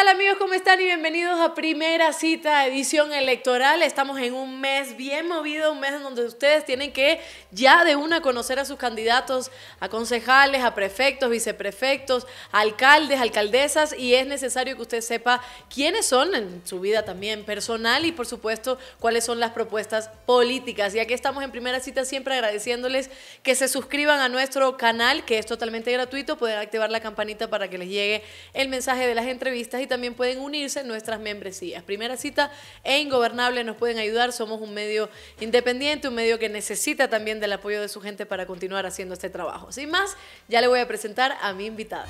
Hola, amigos? ¿Cómo están? Y bienvenidos a Primera Cita, edición electoral. Estamos en un mes bien movido, un mes en donde ustedes tienen que ya de una conocer a sus candidatos, a concejales, a prefectos, viceprefectos, alcaldes, alcaldesas, y es necesario que usted sepa quiénes son en su vida también personal y por supuesto cuáles son las propuestas políticas. Y aquí estamos en Primera Cita siempre agradeciéndoles que se suscriban a nuestro canal, que es totalmente gratuito. Pueden activar la campanita para que les llegue el mensaje de las entrevistas y también pueden unirse nuestras membresías. Primera cita e Ingobernable nos pueden ayudar. Somos un medio independiente, un medio que necesita también del apoyo de su gente para continuar haciendo este trabajo. Sin más, ya le voy a presentar a mi invitada.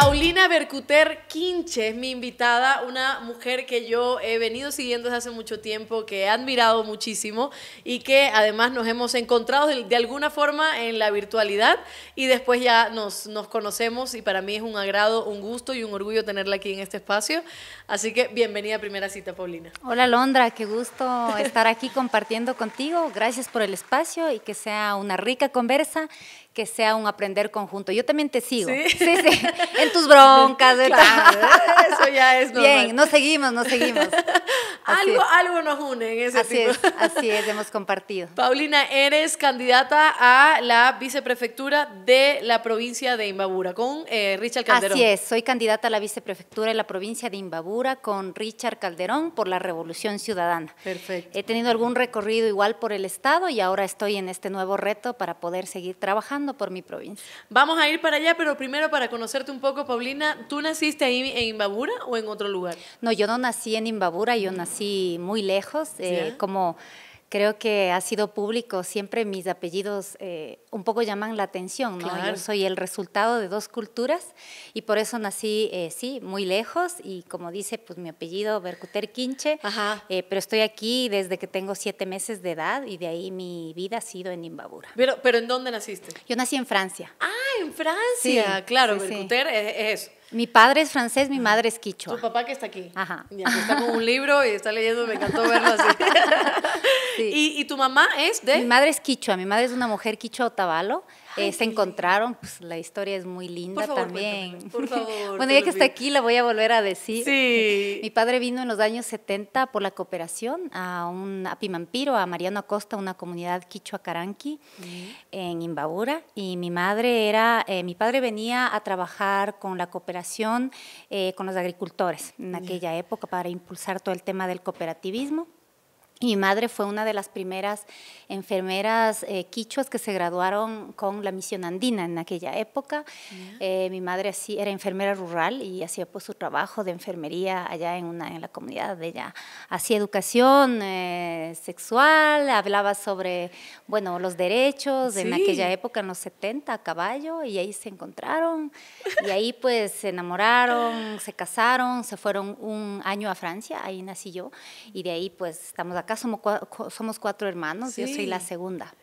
Paulina Bercuter Quinche es mi invitada, una mujer que yo he venido siguiendo desde hace mucho tiempo, que he admirado muchísimo y que además nos hemos encontrado de, alguna forma en la virtualidad y después ya nos, nos conocemos y para mí es un agrado, un gusto y un orgullo tenerla aquí en este espacio. Así que bienvenida a Primera Cita, Paulina. Hola, Londra, qué gusto estar aquí compartiendo contigo. Gracias por el espacio y que sea una rica conversa que sea un aprender conjunto. Yo también te sigo. Sí, sí, en tus broncas. eso ya es normal. Bien, nos seguimos, nos seguimos. algo, algo nos une en ese así Es, así es, hemos compartido. Paulina, eres candidata a la viceprefectura de la provincia de Imbabura con eh, Richard Calderón. Así es, soy candidata a la viceprefectura de la provincia de Imbabura con Richard Calderón por la Revolución Ciudadana. Perfecto. He tenido algún recorrido igual por el Estado y ahora estoy en este nuevo reto para poder seguir trabajando por mi provincia. Vamos a ir para allá, pero primero para conocerte un poco, Paulina, ¿tú naciste ahí en Imbabura o en otro lugar? No, yo no nací en Imbabura, yo nací muy lejos, eh, como creo que ha sido público, siempre mis apellidos eh, un poco llaman la atención, ¿no? Yo soy el resultado de dos culturas y por eso nací, eh, sí, muy lejos y como dice, pues mi apellido Bercuter Quinche, eh, pero estoy aquí desde que tengo siete meses de edad y de ahí mi vida ha sido en Imbabura. Pero, pero ¿en dónde naciste? Yo nací en Francia. Ah, en Francia, sí, claro, Bercuter es, es mi padre es francés, mi ah. madre es quichua. Tu papá que está aquí. Ajá. Y está con un libro y está leyendo, me encantó verlo así. ¿Y, tu mamá es de...? Mi madre es quichua, mi madre es una mujer quichua o tabalo. Eh, se encontraron, pues la historia es muy linda también. bueno, ya que está aquí, la voy a volver a decir. Sí. Mi padre vino en los años 70 por la cooperación a, un, Pimampiro, a Mariano Acosta, una comunidad quichua-caranqui en Imbabura. Y mi madre era, eh, mi padre venía a trabajar con la cooperación eh, con los agricultores en aquella época para impulsar todo el tema del cooperativismo. Mi madre fue una de las primeras enfermeras eh, quichos que se graduaron con la misión andina en aquella época. Eh, mi madre así, era enfermera rural y hacía pues su trabajo de enfermería allá en, una, en la comunidad de ella. Hacía educación eh, sexual, hablaba sobre bueno, los derechos en aquella época, en los 70, a caballo, y ahí se encontraron. y ahí pues se enamoraron, se casaron, se fueron un año a Francia, ahí nací yo, y de ahí pues estamos acá acá somos, somos cuatro hermanos, yo soy la segunda.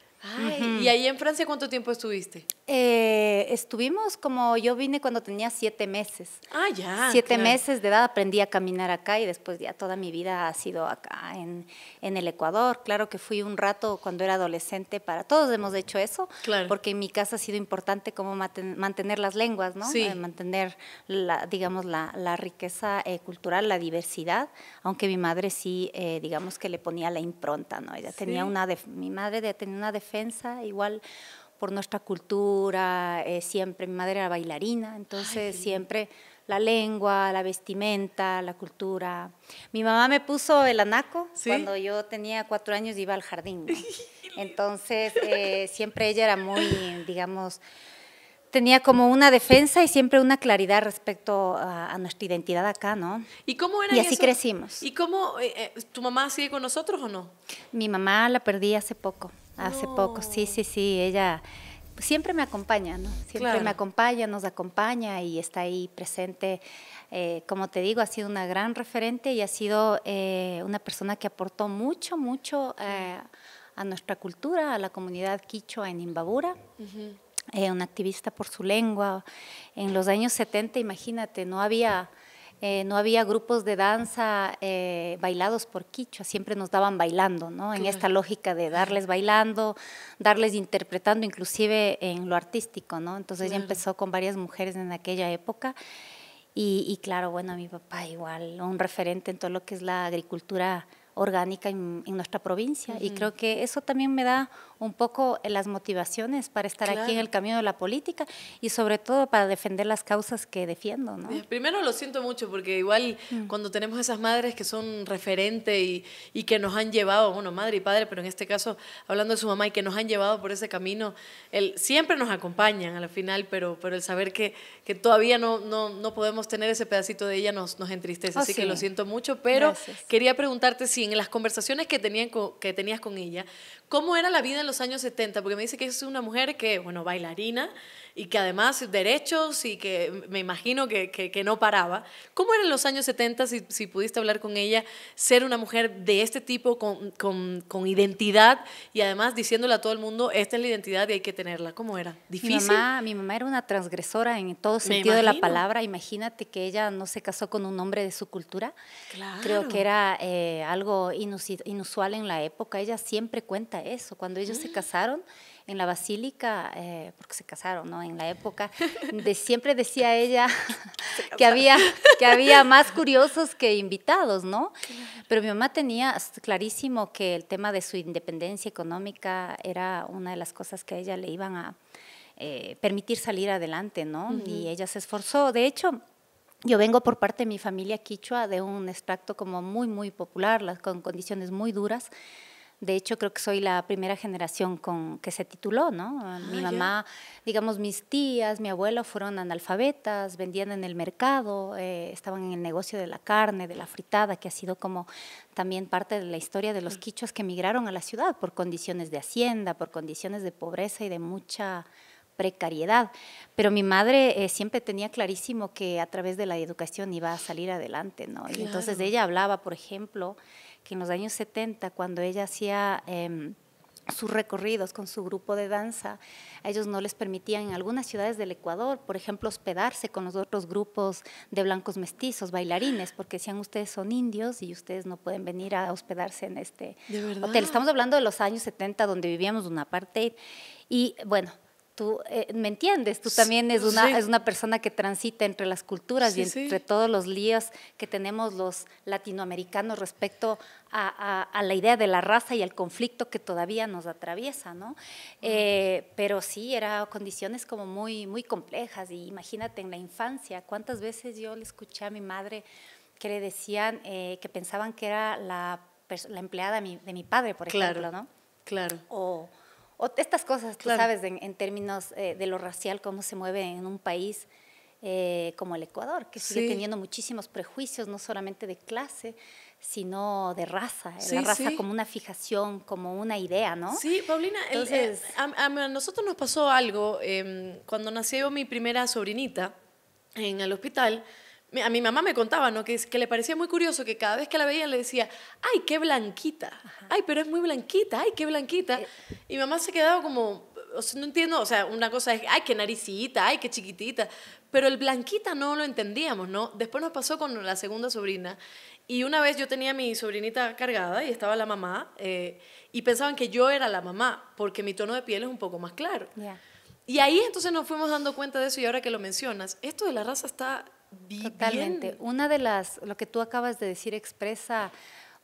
¿Y ahí en Francia cuánto tiempo estuviste? Eh, estuvimos como yo vine cuando tenía siete meses. Ah, ya. Siete meses de edad aprendí a caminar acá y después ya toda mi vida ha sido acá en, en el Ecuador. Claro que fui un rato cuando era adolescente para todos hemos hecho eso, claro. porque en mi casa ha sido importante como mantener las lenguas, ¿no? Sí. Eh, mantener, la, digamos, la, la riqueza eh, cultural, la diversidad, aunque mi madre sí, digamos que le ponía la impronta, ¿no? Ella tenía una, mi madre tenía una defensa igual por nuestra cultura, eh, siempre mi madre era bailarina, entonces siempre la lengua, la vestimenta, la cultura. Mi mamá me puso el anaco cuando yo tenía cuatro años iba al jardín. Entonces eh, siempre ella era muy, digamos, tenía como una defensa y siempre una claridad respecto a, nuestra identidad acá, ¿no? ¿Y cómo era así crecimos. ¿Y cómo eh, tu mamá sigue con nosotros o no? Mi mamá la perdí hace poco hace poco. Sí, sí, sí, ella siempre me acompaña, ¿no? Siempre me acompaña, nos acompaña y está ahí presente. Eh, como te digo, ha sido una gran referente y ha sido eh, una persona que aportó mucho, mucho eh, a nuestra cultura, a la comunidad quichua en Imbabura. un una activista por su lengua. En los años 70, imagínate, no había... Eh, no había grupos de danza eh, bailados por quichua, siempre nos daban bailando, ¿no? En esta lógica de darles bailando, darles interpretando, inclusive en lo artístico, ¿no? Entonces ya empezó con varias mujeres en aquella época. Y, claro, bueno, mi papá igual, un referente en todo lo que es la agricultura orgánica en, nuestra provincia. Y creo que eso también me da un poco eh, las motivaciones para estar aquí en el camino de la política y sobre todo para defender las causas que defiendo. ¿no? Primero lo siento mucho porque igual mm. cuando tenemos esas madres que son referente y, y, que nos han llevado, bueno, madre y padre, pero en este caso hablando de su mamá y que nos han llevado por ese camino, el, siempre nos acompañan al final, pero, pero el saber que, que todavía no, no, no podemos tener ese pedacito de ella nos, nos entristece. Oh, así que lo siento mucho, pero quería preguntarte si en las conversaciones que, tenían que tenías con ella, ¿cómo era la vida en los años 70? Porque me dice que es una mujer que, bueno, bailarina, y que además derechos y que me imagino que, que, no paraba. ¿Cómo era en los años 70, si, si, pudiste hablar con ella, ser una mujer de este tipo, con, con, con, identidad y además diciéndole a todo el mundo, esta es la identidad y hay que tenerla? ¿Cómo era? ¿Difícil? Mi mamá, mi mamá era una transgresora en todo sentido de la palabra. Imagínate que ella no se casó con un hombre de su cultura. Creo que era eh, algo inusual en la época. Ella siempre cuenta eso. Cuando ellos se mm. casaron, en la basílica, eh, porque se casaron, ¿no? En la época, de, siempre decía ella que había, que había más curiosos que invitados, ¿no? Pero mi mamá tenía clarísimo que el tema de su independencia económica era una de las cosas que a ella le iban a eh, permitir salir adelante, ¿no? Y ella se esforzó. De hecho, yo vengo por parte de mi familia quichua de un extracto como muy, muy popular, con condiciones muy duras. De hecho, creo que soy la primera generación con que se tituló, ¿no? Ah, mi mamá, digamos, mis tías, mi abuelo fueron analfabetas, vendían en el mercado, eh, estaban en el negocio de la carne, de la fritada, que ha sido como también parte de la historia de los mm. quichos que emigraron a la ciudad por condiciones de hacienda, por condiciones de pobreza y de mucha precariedad. Pero mi madre eh, siempre tenía clarísimo que a través de la educación iba a salir adelante, ¿no? Y entonces ella hablaba, por ejemplo, que en los años 70, cuando ella hacía... Em, sus recorridos con su grupo de danza, a ellos no les permitían en algunas ciudades del Ecuador, por ejemplo, hospedarse con los otros grupos de blancos mestizos, bailarines, porque decían ustedes son indios y ustedes no pueden venir a hospedarse en este hotel. Estamos hablando de los años 70 donde vivíamos una apartheid y bueno, tú eh, me entiendes, tú también es una, es una persona que transita entre las culturas y entre todos los líos que tenemos los latinoamericanos respecto a, la idea de la raza y el conflicto que todavía nos atraviesa, ¿no? Eh, pero sí, eran condiciones como muy, muy complejas y imagínate en la infancia, cuántas veces yo le escuché a mi madre que le decían eh, que pensaban que era la, empleada de mi, padre, por ejemplo, ¿no? Claro. O, o estas cosas, tú sabes, en, términos eh, de lo racial, cómo se mueve en un país eh, como el Ecuador, que sigue teniendo muchísimos prejuicios, no solamente de clase, sino de raza, eh, la raza como una fijación, como una idea, ¿no? Sí, Paulina, a, nosotros nos pasó algo, em, cuando nació mi primera sobrinita en el hospital, a mi mamá me contaba, ¿no? Que, que le parecía muy curioso que cada vez que la veía le decía, ay, qué blanquita, ay, pero es muy blanquita, ay, qué blanquita. Eh. Y mamá se quedaba como, no entiendo, o sea, una cosa es, ay, qué naricita, ay, qué chiquitita, pero el blanquita no lo entendíamos, ¿no? Después nos pasó con la segunda sobrina y una vez yo tenía mi sobrinita cargada y estaba la mamá eh, y pensaban que yo era la mamá porque mi tono de piel es un poco más claro. Y ahí entonces nos fuimos dando cuenta de eso y ahora que lo mencionas, esto de la raza está Totalmente. Una de las, lo que tú acabas de decir expresa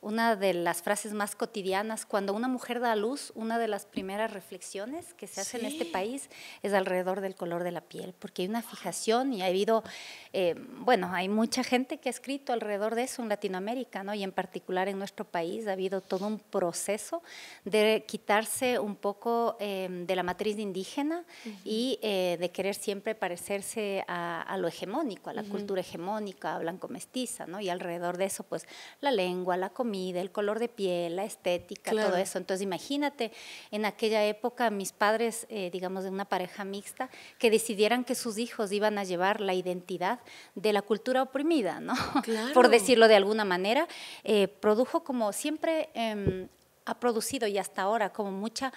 una de las frases más cotidianas. Cuando una mujer da a luz, una de las primeras reflexiones que se hace en este país es alrededor del color de la piel, porque hay una fijación y ha habido, eh, bueno, hay mucha gente que ha escrito alrededor de eso en Latinoamérica, ¿no? Y en particular en nuestro país ha habido todo un proceso de quitarse un poco eh, de la matriz indígena y eh, de querer siempre parecerse a, lo hegemónico, a la cultura hegemónica, a blanco mestiza, ¿no? Y alrededor de eso, pues, la lengua, la comida, el color de piel, la estética, todo eso. Entonces imagínate, en aquella época mis padres, eh, digamos de una pareja mixta, que decidieran que sus hijos iban a llevar la identidad de la cultura oprimida, ¿no? Por decirlo de alguna manera, eh, produjo como siempre em, ha producido y hasta ahora como mucha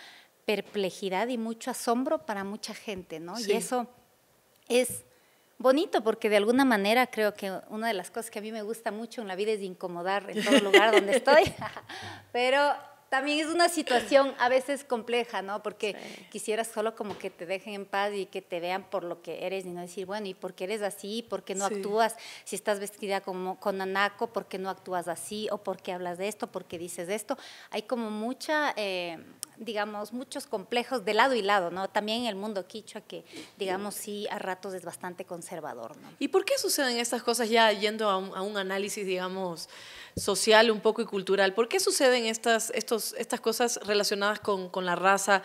perplejidad y mucho asombro para mucha gente, ¿no? Y eso es bonito porque de alguna manera creo que una de las cosas que a mí me gusta mucho en la vida es incomodar en todo lugar donde estoy, pero también es una situación a veces compleja, ¿no? Porque quisieras solo como que te dejen en paz y que te vean por lo que eres y no decir, bueno, ¿y por qué eres así? ¿Por qué no actúas? Si estás vestida como con anaco, ¿por qué no actúas así? ¿O por qué hablas de esto? ¿Por qué dices de esto? Hay como mucha... Eh, digamos, muchos complejos de lado y lado, ¿no? También el mundo quichua que, digamos, sí, a ratos es bastante conservador, ¿no? ¿Y por qué suceden estas cosas ya yendo a un análisis, digamos, social un poco y cultural. ¿Por qué suceden estas, estos, estas cosas relacionadas con, la raza?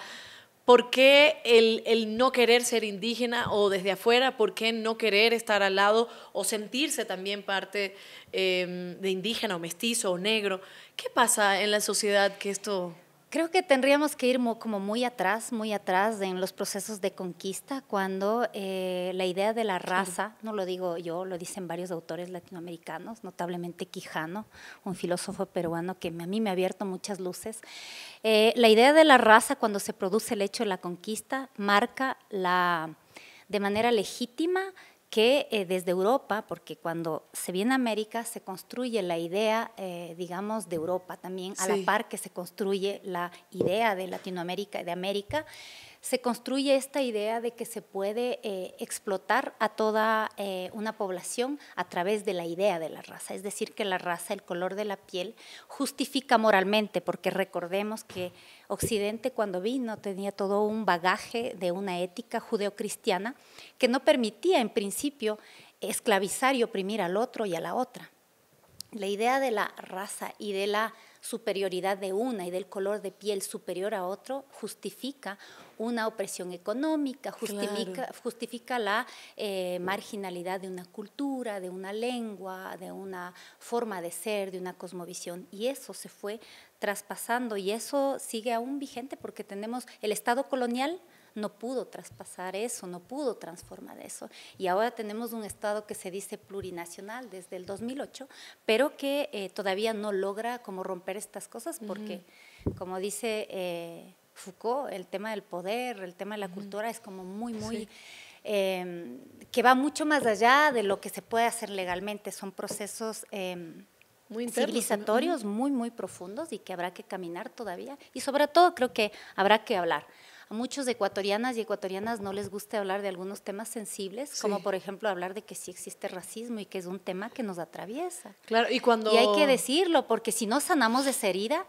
¿Por qué el, no querer ser indígena o desde afuera? ¿Por qué no querer estar al lado o sentirse también parte eh, de indígena o mestizo o negro? ¿Qué pasa en la sociedad que esto Creo que tendríamos que ir como muy atrás, muy atrás en los procesos de conquista, cuando eh, la idea de la raza, no lo digo yo, lo dicen varios autores latinoamericanos, notablemente Quijano, un filósofo peruano que a mí me ha abierto muchas luces. Eh, la idea de la raza, cuando se produce el hecho de la conquista, marca la, de manera legítima que eh, desde Europa, porque cuando se viene a América se construye la idea, eh, digamos, de Europa también, a la par que se construye la idea de Latinoamérica y de América, se construye esta idea de que se puede eh, explotar a toda eh, una población a través de la idea de la raza, es decir, que la raza, el color de la piel, justifica moralmente, porque recordemos que Occidente cuando vino tenía todo un bagaje de una ética judeocristiana que no permitía en principio esclavizar y oprimir al otro y a la otra. La idea de la raza y de la superioridad de una y del color de piel superior a otro justifica una opresión económica, justifica, justifica la eh, marginalidad de una cultura, de una lengua, de una forma de ser, de una cosmovisión. Y eso se fue traspasando y eso sigue aún vigente porque tenemos el Estado colonial no pudo traspasar eso, no pudo transformar eso. Y ahora tenemos un Estado que se dice plurinacional desde el 2008, pero que eh, todavía no logra como romper estas cosas porque, como dice eh, Foucault, el tema del poder, el tema de la cultura es como muy, muy... Em, que va mucho más allá de lo que se puede hacer legalmente, son procesos em, civilizatorios muy, muy profundos y que habrá que caminar todavía. Y sobre todo creo que habrá que hablar a muchos ecuatorianas y ecuatorianas no les gusta hablar de algunos temas sensibles, como por ejemplo hablar de que sí existe racismo y que es un tema que nos atraviesa. Claro, y cuando... hay que decirlo, porque si no sanamos de esa herida,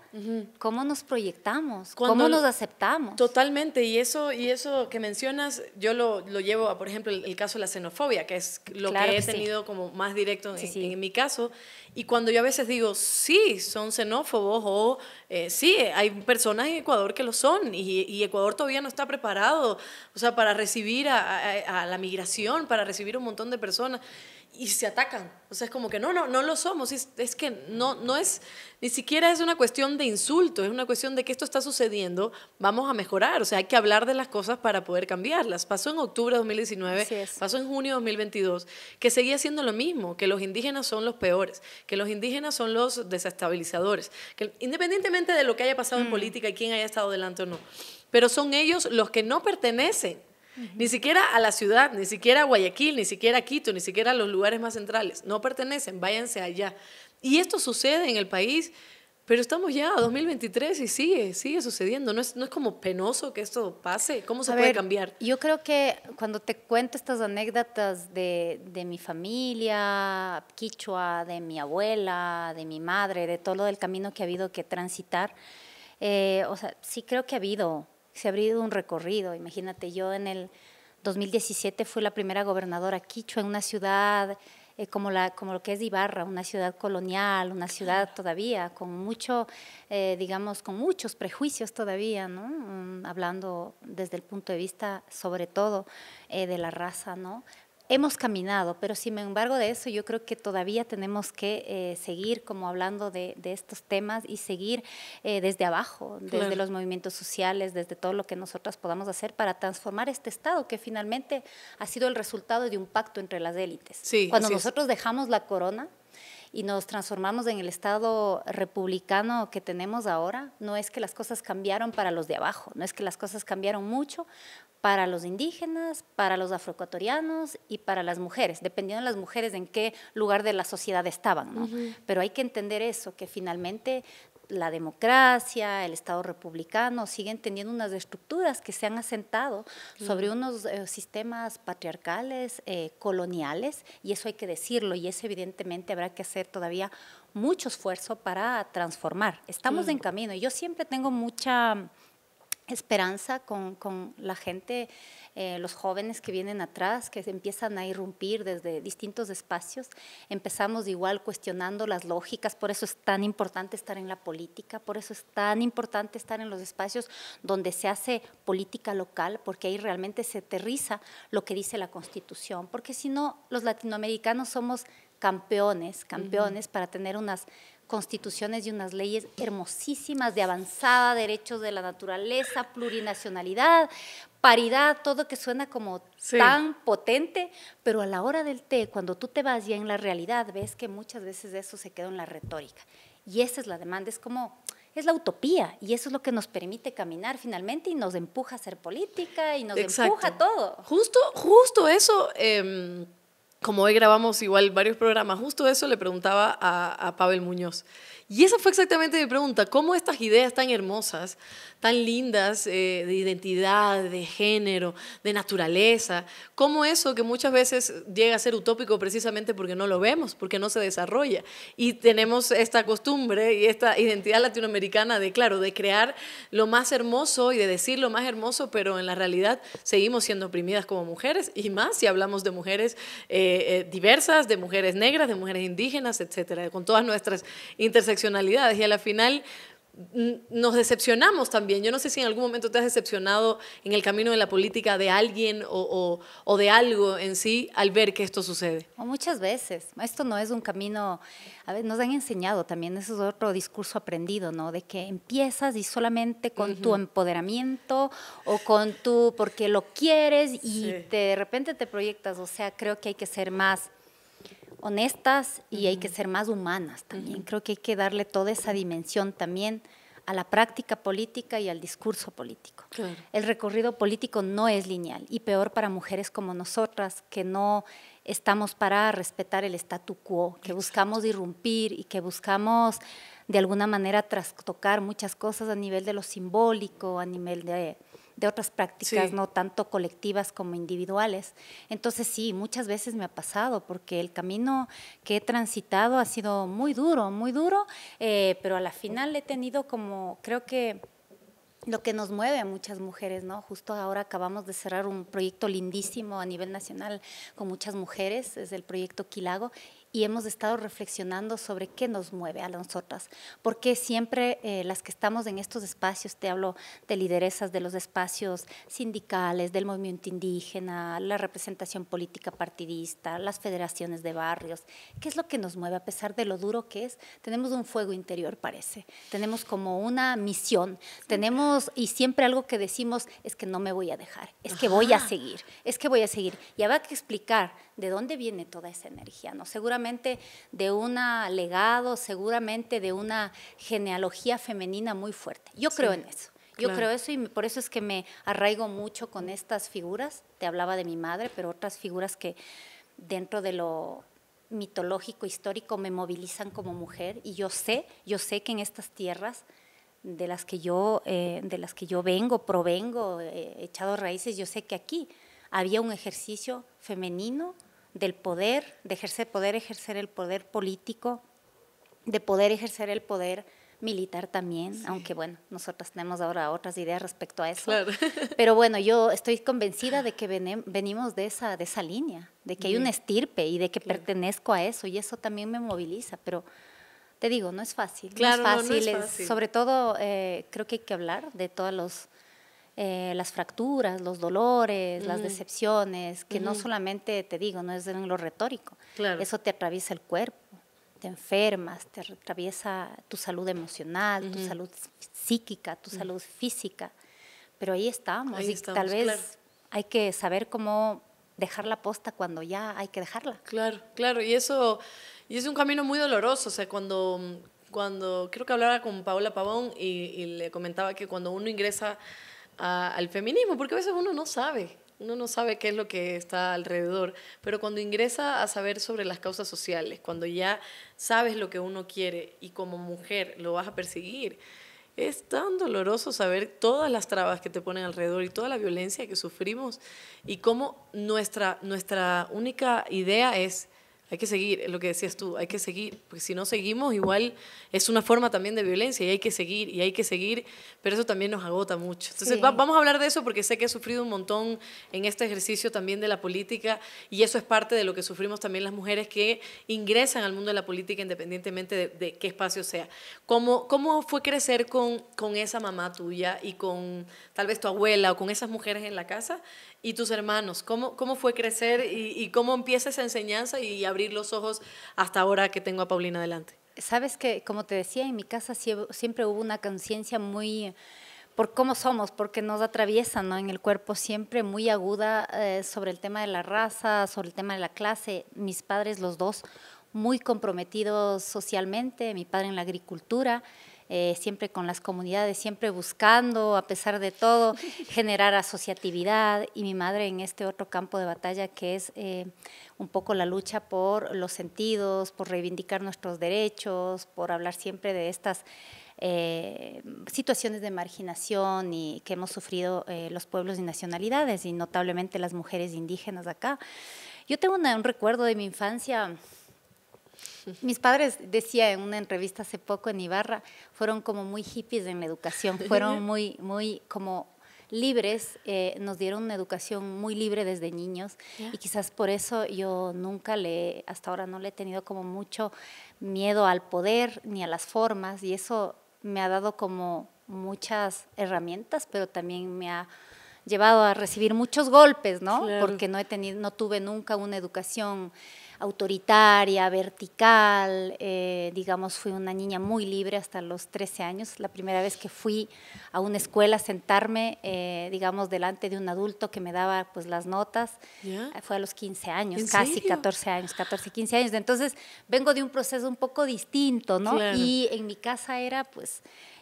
¿cómo nos proyectamos? ¿Cómo nos aceptamos? Totalmente, y eso, y eso que mencionas, yo lo, llevo a, por ejemplo, el, caso de la xenofobia, que es lo que he tenido como más directo en mi caso, y cuando yo a veces digo, sí, son xenófobos o eh, sí, hay personas en Ecuador que lo son y, Ecuador todavía no está preparado, o sea, para recibir a, a la migración, para recibir un montón de personas y se atacan. O sea, es como que no, no, no lo somos. Es, que no, no es, ni siquiera es una cuestión de insulto, es una cuestión de que esto está sucediendo, vamos a mejorar. O sea, hay que hablar de las cosas para poder cambiarlas. Pasó en octubre de 2019, pasó en junio de 2022, que seguía siendo lo mismo, que los indígenas son los peores, que los indígenas son los desestabilizadores, que independientemente de lo que haya pasado en mm. política y quién haya estado delante o no, pero son ellos los que no pertenecen ni siquiera a la ciudad, ni siquiera a Guayaquil, ni siquiera a Quito, ni siquiera a los lugares más centrales. No pertenecen, váyanse allá. Y esto sucede en el país, pero estamos ya a 2023 y sigue, sigue sucediendo. No es, como penoso que esto pase. ¿Cómo se puede cambiar? Yo creo que cuando te cuento estas anécdotas de, mi familia, quichua, de mi abuela, de mi madre, de todo lo del camino que ha habido que transitar, eh, o sea, sí creo que ha habido se ha abierto un recorrido. Imagínate, yo en el 2017 fui la primera gobernadora quichua en una ciudad eh, como, la, como lo que es Ibarra, una ciudad colonial, una ciudad todavía con mucho, eh, digamos, con muchos prejuicios todavía, ¿no? Mm, hablando desde el punto de vista, sobre todo, eh, de la raza, ¿no? hemos caminado, pero sin embargo de eso yo creo que todavía tenemos que eh, seguir como hablando de, estos temas y seguir eh, desde abajo, desde los movimientos sociales, desde todo lo que nosotras podamos hacer para transformar este Estado que finalmente ha sido el resultado de un pacto entre las élites. Cuando nosotros dejamos la corona, y nos transformamos en el Estado republicano que tenemos ahora, no es que las cosas cambiaron para los de abajo, no es que las cosas cambiaron mucho para los indígenas, para los afroecuatorianos y para las mujeres, dependiendo de las mujeres en qué lugar de la sociedad estaban. ¿no? Pero hay que entender eso, que finalmente la democracia, el Estado republicano, siguen teniendo unas estructuras que se han asentado sobre unos eh, sistemas patriarcales, eh, coloniales, y eso hay que decirlo, y eso evidentemente habrá que hacer todavía mucho esfuerzo para transformar. Estamos en camino, y yo siempre tengo mucha esperanza con, con la gente, eh, los jóvenes que vienen atrás, que empiezan a irrumpir desde distintos espacios. Empezamos igual cuestionando las lógicas, por eso es tan importante estar en la política, por eso es tan importante estar en los espacios donde se hace política local, porque ahí realmente se aterriza lo que dice la Constitución, porque si no, los latinoamericanos somos campeones, campeones para tener unas constituciones y unas leyes hermosísimas de avanzada, derechos de la naturaleza, plurinacionalidad, paridad, todo que suena como tan potente, pero a la hora del té, cuando tú te vas ya en la realidad, ves que muchas veces eso se queda en la retórica. Y esa es la demanda, es como, es la utopía y eso es lo que nos permite caminar finalmente y nos empuja a hacer política y nos empuja a todo. Justo, justo eso. Em, como hoy grabamos igual varios programas, justo eso le preguntaba a, Pavel Muñoz. Y esa fue exactamente mi pregunta, ¿cómo estas ideas tan hermosas, tan lindas eh, de identidad, de género, de naturaleza, cómo eso que muchas veces llega a ser utópico precisamente porque no lo vemos, porque no se desarrolla? Y tenemos esta costumbre y esta identidad latinoamericana de, claro, de crear lo más hermoso y de decir lo más hermoso, pero en la realidad seguimos siendo oprimidas como mujeres y más si hablamos de mujeres eh, eh, diversas, de mujeres negras, de mujeres indígenas, etcétera, con todas nuestras intersecciones y a la final nos decepcionamos también. Yo no sé si en algún momento te has decepcionado en el camino de la política de alguien o, o, de algo en sí al ver que esto sucede. muchas veces. Esto no es un camino, a ver, nos han enseñado también, ese es otro discurso aprendido, ¿no? De que empiezas y solamente con tu empoderamiento o con tu, porque lo quieres y de repente te proyectas. O sea, creo que hay que ser más honestas y hay que ser más humanas también. Creo que hay que darle toda esa dimensión también a la práctica política y al discurso político. El recorrido político no es lineal y peor para mujeres como nosotras que no estamos para respetar el statu quo, que buscamos irrumpir y que buscamos de alguna manera trastocar muchas cosas a nivel de lo simbólico, a nivel de, de otras prácticas, no tanto colectivas como individuales. Entonces sí, muchas veces me ha pasado porque el camino que he transitado ha sido muy duro, muy duro, eh, pero a la final he tenido como, creo que lo que nos mueve a muchas mujeres, ¿no? Justo ahora acabamos de cerrar un proyecto lindísimo a nivel nacional con muchas mujeres, es el proyecto Quilago, y hemos estado reflexionando sobre qué nos mueve a nosotras, porque siempre eh, las que estamos en estos espacios, te hablo de lideresas de los espacios sindicales, del movimiento indígena, la representación política partidista, las federaciones de barrios, ¿qué es lo que nos mueve a pesar de lo duro que es? Tenemos un fuego interior, parece, tenemos como una misión, tenemos y siempre algo que decimos es que no me voy a dejar, es que voy a seguir, es que voy a seguir. Y habrá que explicar de dónde viene toda esa energía, ¿no? Seguramente de un legado, seguramente de una genealogía femenina muy fuerte. Yo creo en eso. Yo creo eso y por eso es que me arraigo mucho con estas figuras. Te hablaba de mi madre, pero otras figuras que dentro de lo mitológico, histórico, me movilizan como mujer. Y yo sé, yo sé que en estas tierras de las que yo, eh, de las que yo vengo, provengo, eh, he echado raíces, yo sé que aquí había un ejercicio femenino del poder, de ejercer poder, ejercer el poder político, de poder ejercer el poder militar también, aunque bueno, nosotras tenemos ahora otras ideas respecto a eso. Pero bueno, yo estoy convencida de que venimos de esa, de esa línea, de que hay una estirpe y de que pertenezco a eso y eso también me moviliza, pero te digo, no es fácil. es fácil, es sobre todo eh, creo que hay que hablar de todos los eh, las fracturas, los dolores, las decepciones, que no solamente te digo, no es en lo retórico, eso te atraviesa el cuerpo, te enfermas, te atraviesa tu salud emocional, tu salud psíquica, tu salud física, pero ahí estamos, tal vez hay que saber cómo dejar la posta cuando ya hay que dejarla. Claro, claro, y eso y es un camino muy doloroso, o sea, cuando, cuando creo que hablaba con Paula Pavón y, y le comentaba que cuando uno ingresa al feminismo, porque a veces uno no sabe, uno no sabe qué es lo que está alrededor, pero cuando ingresa a saber sobre las causas sociales, cuando ya sabes lo que uno quiere y como mujer lo vas a perseguir, es tan doloroso saber todas las trabas que te ponen alrededor y toda la violencia que sufrimos y cómo nuestra, nuestra única idea es hay que seguir, lo que decías tú, hay que seguir, porque si no seguimos, igual es una forma también de violencia y hay que seguir y hay que seguir, pero eso también nos agota mucho. Entonces vamos a hablar de eso porque sé que he sufrido un montón en este ejercicio también de la política y eso es parte de lo que sufrimos también las mujeres que ingresan al mundo de la política independientemente de, de qué espacio sea. ¿Cómo, cómo fue crecer con, con esa mamá tuya y con tal vez tu abuela o con esas mujeres en la casa? ¿Y tus hermanos? ¿Cómo, cómo fue crecer y, cómo empieza esa enseñanza y abrir los ojos hasta ahora que tengo a Paulina adelante? Sabes que, como te decía, en mi casa siempre hubo una conciencia muy por cómo somos, porque nos atraviesa ¿no? en el cuerpo siempre muy aguda eh, sobre el tema de la raza, sobre el tema de la clase. Mis padres, los dos, muy comprometidos socialmente, mi padre en la agricultura, eh, siempre con las comunidades, siempre buscando, a pesar de todo, generar asociatividad y mi madre en este otro campo de batalla que es eh, un poco la lucha por los sentidos, por reivindicar nuestros derechos, por hablar siempre de estas eh, situaciones de marginación y que hemos sufrido los pueblos y nacionalidades y notablemente las mujeres indígenas acá. Yo tengo un recuerdo de mi infancia mis padres, decía en una entrevista hace poco en Ibarra, fueron como muy hippies en la educación, fueron muy, muy como libres, eh, nos dieron una educación muy libre desde niños y quizás por eso yo nunca le, hasta ahora no le he tenido como mucho miedo al poder ni a las formas y eso me ha dado como muchas herramientas, pero también me ha llevado a recibir muchos golpes, ¿no? Porque no he tenido, no tuve nunca una educación autoritaria, vertical, eh, digamos, fui una niña muy libre hasta los 13 años, la primera vez que fui a una escuela a sentarme, eh, digamos, delante de un adulto que me daba pues las notas, ah, fue a los 15 años, casi 14 años, 14, 15 años, entonces vengo de un proceso un poco distinto, ¿no? Y en mi casa era pues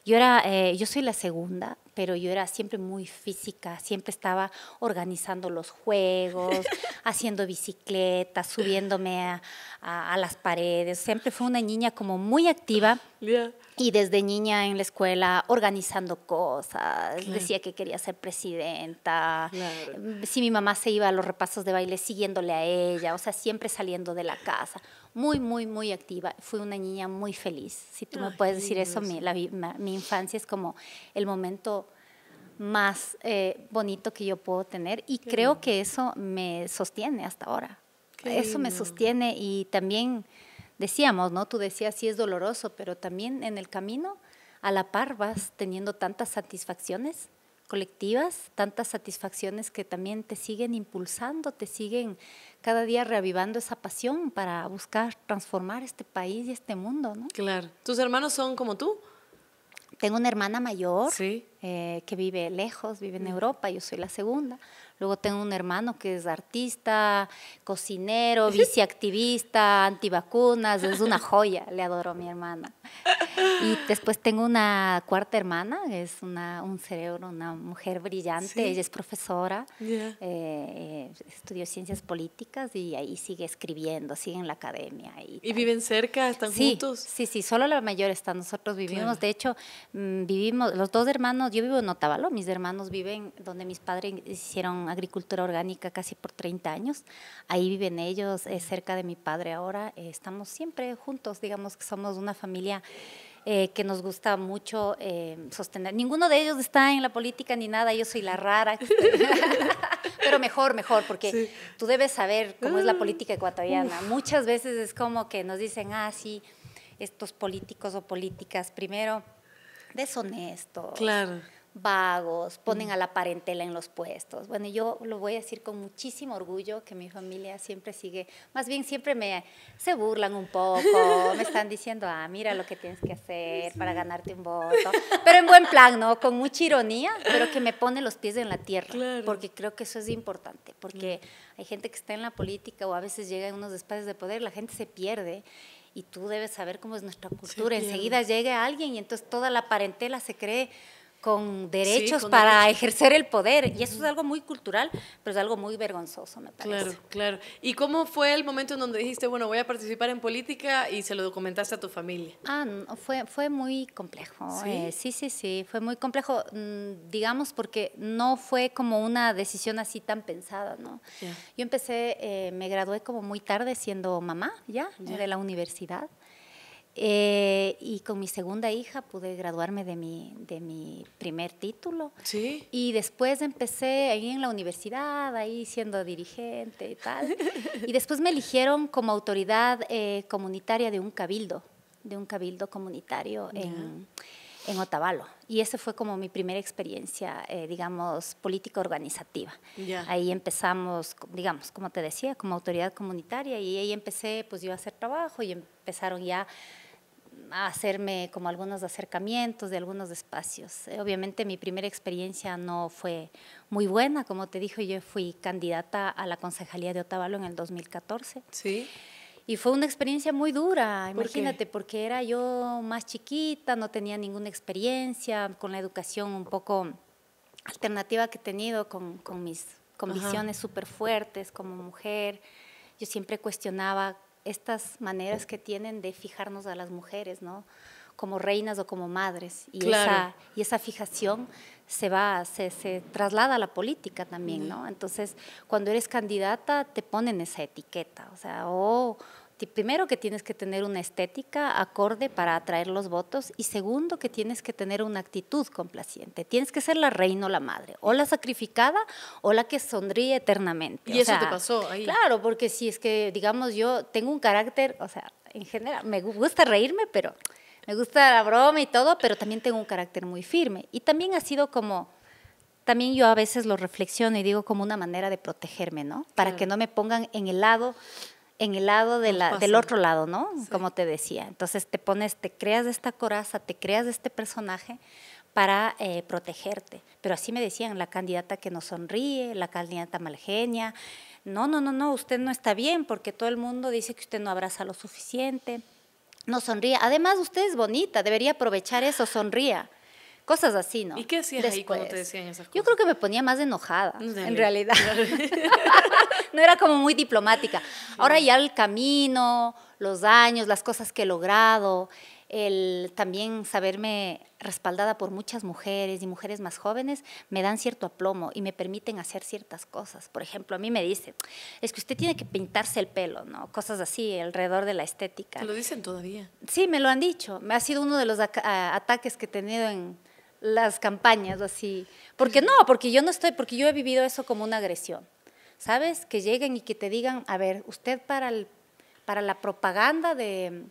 yo, era, eh, yo soy la segunda, pero yo era siempre muy física, siempre estaba organizando los juegos, haciendo bicicletas, subiéndome a, las paredes. Siempre fue una niña como muy activa. Y desde niña en la escuela organizando cosas, decía que quería ser presidenta, si mi mamá se iba a los repasos de baile siguiéndole a ella, o sea, siempre saliendo de la casa muy, muy, muy activa. Fui una niña muy feliz. Si tú me puedes decir eso, mi, mi, infancia es como el momento más eh, bonito que yo puedo tener y creo que eso me sostiene hasta ahora. eso me sostiene y también decíamos, ¿no? Tú decías, sí es doloroso, pero también en el camino a la par vas teniendo tantas satisfacciones colectivas, tantas satisfacciones que también te siguen impulsando, te siguen cada día reavivando esa pasión para buscar transformar este país y este mundo, ¿no? Claro. ¿Tus hermanos son como tú? Tengo una hermana mayor. Sí. Eh, que vive lejos, vive en mm. Europa, yo soy la segunda. Luego tengo un hermano que es artista, cocinero, viceactivista antivacunas, es una joya, le adoro a mi hermana. Y después tengo una cuarta hermana, es una, un cerebro, una mujer brillante, ella es profesora, eh, eh, estudió ciencias políticas y ahí sigue escribiendo, sigue en la academia. ¿Y, viven cerca? ¿Están juntos? Sí, sí, solo la mayor está, nosotros vivimos, de hecho, mm, vivimos, los dos hermanos yo vivo en Otavalo, mis hermanos viven donde mis padres hicieron agricultura orgánica casi por 30 años. Ahí viven ellos, es cerca de mi padre ahora. Eh, estamos siempre juntos, digamos que somos una familia eh, que nos gusta mucho eh, sostener. Ninguno de ellos está en la política ni nada, yo soy la rara. Pero mejor, mejor, porque tú debes saber cómo es la ah. política ecuatoriana. Muchas veces es como que nos dicen, ah, sí, estos políticos o políticas, primero deshonestos, claro. vagos, ponen mm. a la parentela en los puestos. Bueno, yo lo voy a decir con muchísimo orgullo que mi familia siempre sigue, más bien siempre me se burlan un poco, me están diciendo, ah, mira lo que tienes que hacer para ganarte un voto, pero en buen plan, ¿no? Con mucha ironía, pero que me pone los pies en la tierra, porque creo que eso es importante, porque mm. hay gente que está en la política o a veces llega a unos espacios de poder, la gente se pierde y tú debes saber cómo es nuestra cultura. Enseguida llega alguien y entonces toda la parentela se cree con derechos para ejercer el poder. Y eso es algo muy cultural, pero es algo muy vergonzoso, me parece. Claro, claro. ¿Y cómo fue el momento en donde dijiste, bueno, voy a participar en política y se lo documentaste a tu familia? Ah, fue, fue muy complejo. Eh, ¿Sí? sí, sí, fue muy complejo, mm, digamos, porque no fue como una decisión así tan pensada, ¿no? Yo empecé, eh, me gradué como muy tarde siendo mamá, ya, de la universidad. Eh, y con mi segunda hija pude graduarme de mi, de mi primer título. Y después empecé ahí en la universidad, ahí siendo dirigente y tal. y después me eligieron como autoridad eh, comunitaria de un cabildo, de un cabildo comunitario en en Otavalo. Y esa fue como mi primera experiencia, eh, digamos, política organizativa. Ahí empezamos, digamos, como te decía, como autoridad comunitaria y ahí empecé, pues yo a hacer trabajo y empezaron ya a hacerme como algunos acercamientos de algunos espacios. Eh, obviamente mi primera experiencia no fue muy buena, como te dijo, yo fui candidata a la concejalía de Otavalo en el 2014. Sí. Y fue una experiencia muy dura, imagínate, porque era yo más chiquita, no tenía ninguna experiencia con la educación un poco alternativa que he tenido con, con mis convicciones súper fuertes como mujer. Yo siempre cuestionaba estas maneras que tienen de fijarnos a las mujeres, ¿no? Como reinas o como madres. Y, esa, y esa fijación se va, se, se, traslada a la política también, ¿no? Entonces, cuando eres candidata, te ponen esa etiqueta, o sea, o... Oh, primero que tienes que tener una estética acorde para atraer los votos y segundo que tienes que tener una actitud complaciente. Tienes que ser la reina o la madre, o la sacrificada o la que sonríe eternamente. Y eso te pasó ahí. Claro, porque si es que, digamos, yo tengo un carácter, o sea, en general, me gusta reírme, pero me gusta la broma y todo, pero también tengo un carácter muy firme. Y también ha sido como también yo a veces lo reflexiono y digo como una manera de protegerme, ¿no? Para que no me pongan en el lado en el lado del otro lado, ¿no? Como te decía. Entonces te pones, te creas esta coraza, te creas este personaje para eh, protegerte. Pero así me decían, la candidata que no sonríe, la candidata malgenia. No, no, no, no, usted no está bien porque todo el mundo dice que usted no abraza lo suficiente, no sonríe. Además, usted es bonita, debería aprovechar eso, sonría cosas así, ¿no? ¿Y qué hacías ahí cuando te decían esas cosas? Yo creo que me ponía más enojada, en realidad. no era como muy diplomática. Ahora ya el camino, los años, las cosas que he logrado, el también saberme respaldada por muchas mujeres y mujeres más jóvenes, me dan cierto aplomo y me permiten hacer ciertas cosas. Por ejemplo, a mí me dicen, es que usted tiene que pintarse el pelo, ¿no? Cosas así alrededor de la estética. lo dicen todavía? Sí, me lo han dicho. Me Ha sido uno de los ataques que he tenido en las campañas, así. Porque no, porque yo no estoy, porque yo he vivido eso como una agresión. ¿sabes? Que lleguen y que te digan, a ver, usted para, para la propaganda de,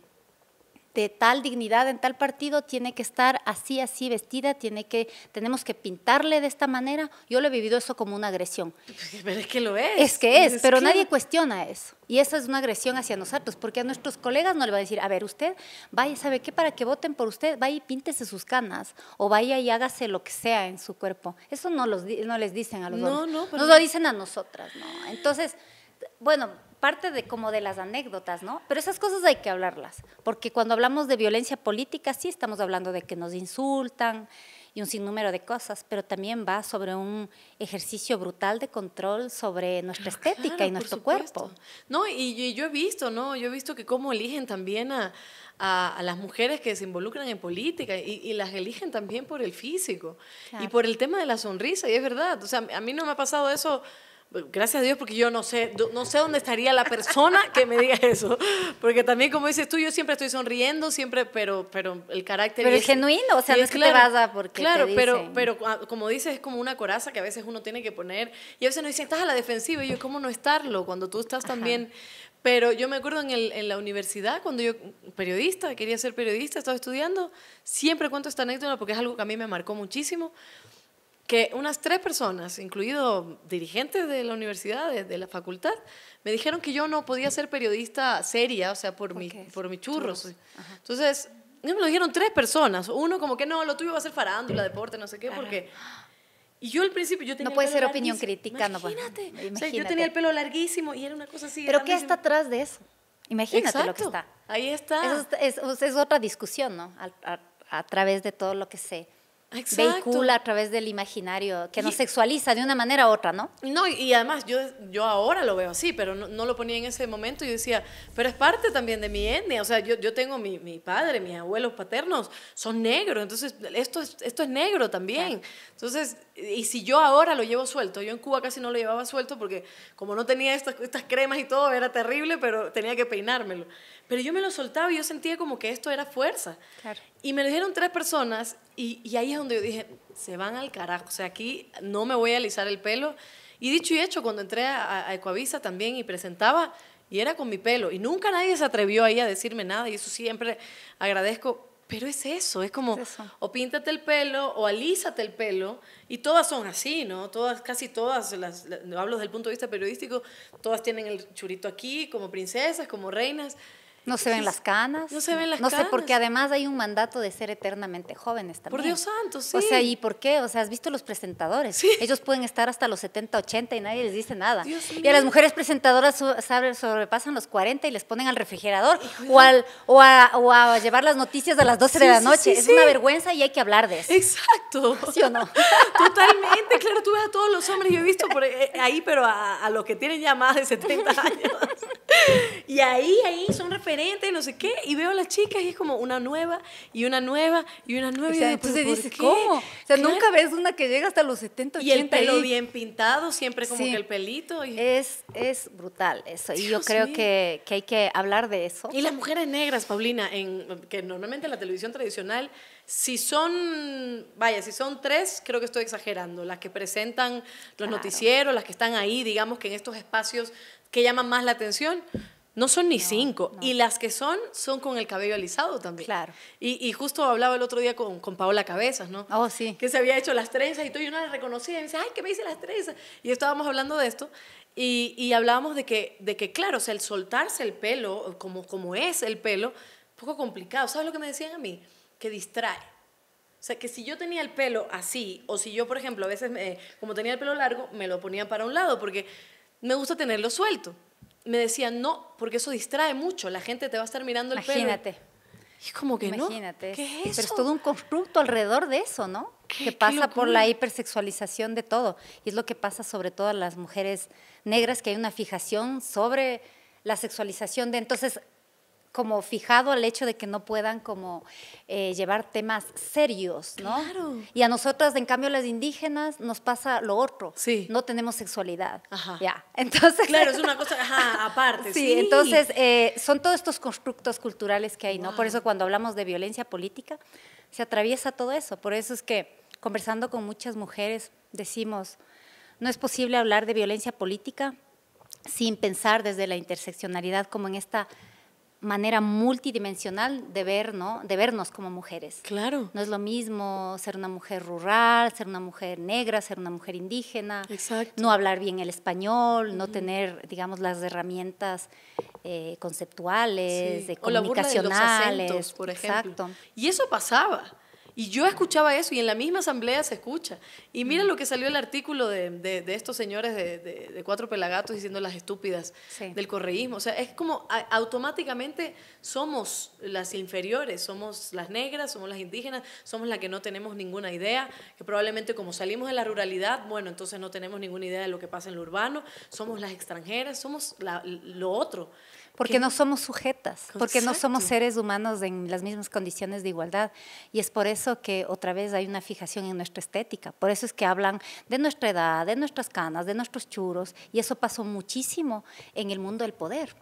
de tal dignidad en tal partido tiene que estar así, así vestida, tiene que, tenemos que pintarle de esta manera. Yo lo he vivido eso como una agresión. es que lo es. Es que es, pero nadie cuestiona eso. Y eso es una agresión hacia nosotros, porque a nuestros colegas no le va a decir, a ver, usted vaya, ¿sabe qué? Para que voten por usted, vaya y píntese sus canas, o vaya y hágase lo que sea en su cuerpo. Eso no, los, no les dicen a los no, hombres. No, Nos lo dicen a nosotras, ¿no? Entonces, bueno, parte de como de las anécdotas, ¿no? Pero esas cosas hay que hablarlas, porque cuando hablamos de violencia política sí estamos hablando de que nos insultan y un sinnúmero de cosas, pero también va sobre un ejercicio brutal de control sobre nuestra ah, estética y nuestro cuerpo. No, y, yo he visto, ¿no? Yo he visto que cómo eligen también a, las mujeres que se involucran en política y, las eligen también por el físico y por el tema de la sonrisa, y es verdad, o sea, a mí no me ha pasado eso Gracias a Dios porque yo no sé, no sé dónde estaría la persona que me diga eso, porque también como dices tú, yo siempre estoy sonriendo, siempre, pero, pero el carácter... Pero es genuino, o sea, no es que te vas porque Claro, te dicen. pero, pero ah, como dices, es como una coraza que a veces uno tiene que poner, y a veces nos dicen, estás a la defensiva, y yo, ¿cómo no estarlo? Cuando tú estás también... Pero yo me acuerdo en, el, en, la universidad, cuando yo, periodista, quería ser periodista, estaba estudiando, siempre cuento esta anécdota porque es algo que a mí me marcó muchísimo que unas tres personas, incluido dirigentes de la universidad, de, la facultad, me dijeron que yo no podía ser periodista seria, o sea, por, mi, por mis churros. Entonces, Entonces, me lo dijeron tres personas. Uno como que no, lo tuyo va a ser farándula, deporte, no sé qué, porque... Y yo al principio yo tenía No puede ser opinión crítica, no puede. Imagínate. yo tenía el pelo larguísimo y era una cosa así. Pero ¿qué está atrás de eso? Imagínate lo que está. Ahí está. es, otra discusión, ¿no? A, través de todo lo que sé. Exacto. vehicula a través del imaginario, que nos sexualiza de una manera u otra, ¿no? No, y además yo, yo ahora lo veo así, pero no, lo ponía en ese momento y decía, pero es parte también de mi etnia, o sea, yo, yo tengo mi, mi padre, mis abuelos paternos, son negros, entonces esto es, esto es negro también. Entonces, y si yo ahora lo llevo suelto, yo en Cuba casi no lo llevaba suelto porque como no tenía estas, estas cremas y todo, era terrible, pero tenía que peinármelo. Pero yo me lo soltaba y yo sentía como que esto era fuerza. Claro. Y me lo dijeron tres personas y, ahí es donde yo dije, se van al carajo, o sea, aquí no me voy a alisar el pelo. Y dicho y hecho, cuando entré a, Ecoavisa también y presentaba, y era con mi pelo, y nunca nadie se atrevió ahí a decirme nada, y eso siempre agradezco, pero es eso, es como, o píntate el pelo, o alízate el pelo, y todas son así, ¿no? Todas, casi todas, hablo desde el punto de vista periodístico, todas tienen el churito aquí, como princesas, como reinas, no se ven las canas. No se ven las canas. No sé, porque además hay un mandato de ser eternamente jóvenes también. Por Dios santo, sí. O sea, ¿y por qué? O sea, has visto los presentadores. Sí. Ellos pueden estar hasta los 70, 80 y nadie les dice nada. y a las mujeres presentadoras sobrepasan los 40 y les ponen al refrigerador o, o, a, llevar las noticias a las 12 de la noche. es una vergüenza y hay que hablar de eso. Exacto. ¿Sí o no? Totalmente. Claro, tú ves a todos los hombres, yo he visto por eh, eh, ahí, pero a, a los que tienen ya más de 70 años. Y ahí, ahí son referentes y no sé qué. Y veo a las chicas y es como una nueva y una nueva y una nueva. y después y entonces dices, ¿cómo? O sea, nunca ves una que llega hasta los 70, 80. Y el pelo bien pintado, siempre como que el pelito. Y... Es, es brutal eso. y yo creo que, que, hay que hablar de eso. Y las mujeres negras, Paulina, en, que normalmente en la televisión tradicional, si son, vaya, si son tres, creo que estoy exagerando. Las que presentan los noticieros, las que están ahí, digamos que en estos espacios que llaman más la atención no son ni cinco. Y las que son, son con el cabello alisado también. Claro. Y, justo hablaba el otro día con, Paola Cabezas, ¿no? Oh, sí. Que se había hecho las trenzas y tú y una la reconocía y me dice, ay, que me hice las trenzas. Y estábamos hablando de esto y, y hablábamos de que, de que, claro, o sea, el soltarse el pelo, como, como es el pelo, un poco complicado. ¿Sabes lo que me decían a mí? Que distrae. O sea, que si yo tenía el pelo así, o si yo, por ejemplo, a veces, como tenía el pelo largo, me lo ponía para un lado, porque me gusta tenerlo suelto me decían, no, porque eso distrae mucho, la gente te va a estar mirando el Imagínate. como que Imagínate. ¿Qué es Pero es todo un constructo alrededor de eso, ¿no? que pasa por la hipersexualización de todo. Y es lo que pasa sobre todo a las mujeres negras, que hay una fijación sobre la sexualización de... Entonces, como fijado al hecho de que no puedan como eh, llevar temas serios, ¿no? Claro. Y a nosotras, en cambio, las indígenas nos pasa lo otro. No tenemos sexualidad. Ajá. Ya. Entonces. Claro, es una cosa aparte. sí, Entonces eh, son todos estos constructos culturales que hay, ¿no? Por eso cuando hablamos de violencia política se atraviesa todo eso. Por eso es que conversando con muchas mujeres decimos no es posible hablar de violencia política sin pensar desde la interseccionalidad como en esta manera multidimensional de, ver, ¿no? de vernos como mujeres. Claro. No es lo mismo ser una mujer rural, ser una mujer negra, ser una mujer indígena, no hablar bien el español, no tener, digamos, las herramientas eh, conceptuales, de comunicacionales. por ejemplo. Exacto. Y eso pasaba. Y yo escuchaba eso y en la misma asamblea se escucha. Y mira lo que salió el artículo de, estos señores de, Cuatro Pelagatos diciendo las estúpidas del correísmo. O sea, es como automáticamente somos las inferiores, somos las negras, somos las indígenas, somos las que no tenemos ninguna idea, que probablemente como salimos de la ruralidad, bueno, entonces no tenemos ninguna idea de lo que pasa en lo urbano, somos las extranjeras, somos lo otro porque no somos sujetas, porque no somos seres humanos en las mismas condiciones de igualdad. Y es por eso que otra vez hay una fijación en nuestra estética. Por eso es que hablan de nuestra edad, de nuestras canas, de nuestros churos. Y eso pasó muchísimo en el mundo del poder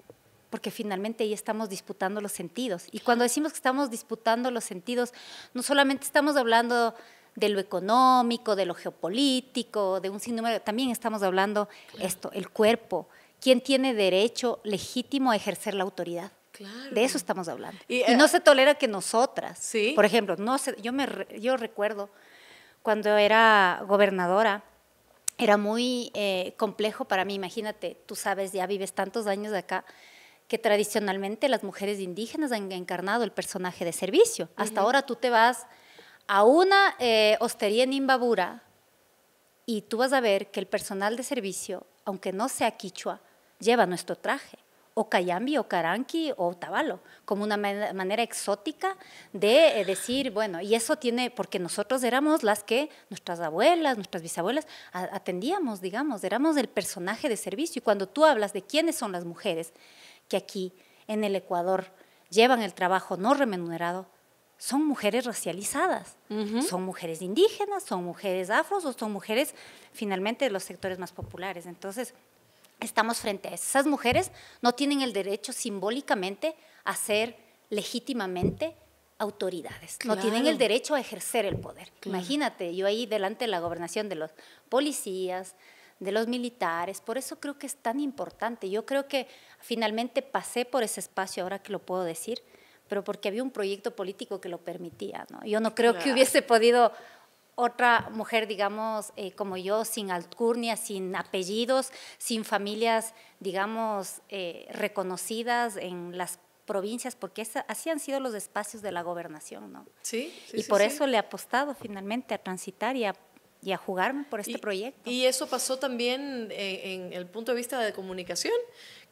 porque finalmente ahí estamos disputando los sentidos. Y cuando decimos que estamos disputando los sentidos, no solamente estamos hablando de lo económico, de lo geopolítico, de un sinnúmero, también estamos hablando esto, el cuerpo, ¿Quién tiene derecho legítimo a ejercer la autoridad? De eso estamos hablando. Y, eh, no se tolera que nosotras, por ejemplo, no yo, me, yo recuerdo cuando era gobernadora, era muy eh, complejo para mí, imagínate, tú sabes, ya vives tantos años de acá, que tradicionalmente las mujeres indígenas han encarnado el personaje de servicio. Hasta ahora tú te vas a una eh, hostería en Imbabura y tú vas a ver que el personal de servicio, aunque no sea quichua, lleva nuestro traje, o cayambi, o caranqui, o tabalo, como una manera exótica de eh, decir, bueno, y eso tiene, porque nosotros éramos las que nuestras abuelas, nuestras bisabuelas atendíamos, digamos, éramos el personaje de servicio. Y cuando tú hablas de quiénes son las mujeres que aquí en el Ecuador llevan el trabajo no remunerado, son mujeres racializadas, son mujeres indígenas, son mujeres afros o son mujeres finalmente de los sectores más populares. Entonces, estamos frente a eso. Esas mujeres no tienen el derecho simbólicamente a ser legítimamente autoridades. No tienen el derecho a ejercer el poder. Imagínate, yo ahí delante de la gobernación de los policías, de los militares, por eso creo que es tan importante. Yo creo que finalmente pasé por ese espacio, ahora que lo puedo decir, pero porque había un proyecto político que lo permitía. ¿no? Yo no creo que hubiese podido otra mujer, digamos, eh, como yo, sin alcurnia, sin apellidos, sin familias, digamos, eh, reconocidas en las provincias, porque así han sido los espacios de la gobernación, ¿no? Sí. y por eso le he apostado finalmente a transitar y a, y jugarme por este proyecto. Y eso pasó también eh, en, el punto de vista de comunicación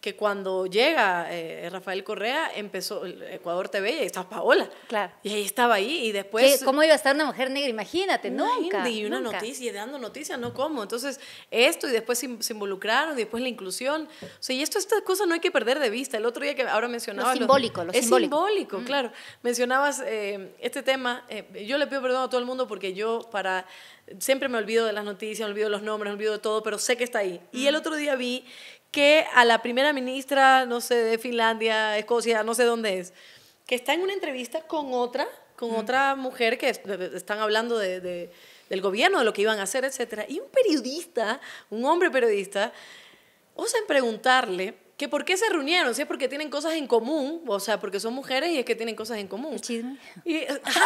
que cuando llega eh, Rafael Correa empezó Ecuador TV y estaba Paola. Claro. Y ahí estaba ahí y después... ¿Cómo iba a estar una mujer negra? Imagínate, nunca. y una noticia, y dando noticias, no cómo. Entonces, esto y después se, involucraron, y después la inclusión. O sea, y esto, esta cosa no hay que perder de vista. El otro día que ahora mencionaba... Lo simbólico, lo, es simbólico. Mm. claro. Mencionabas eh, este tema. Eh, yo le pido perdón a todo el mundo porque yo para... Siempre me olvido de las noticias, me olvido de los nombres, me olvido de todo, pero sé que está ahí. Y el mm. otro día vi que a la primera ministra, no sé, de Finlandia, Escocia, no sé dónde es, que está en una entrevista con otra, con mm. otra mujer que están hablando de, del gobierno, de lo que iban a hacer, etc. Y un periodista, un hombre periodista, osa en preguntarle que por qué se reunieron, si es porque tienen cosas en común, o sea, porque son mujeres y es que tienen cosas en común. Chisme. Y,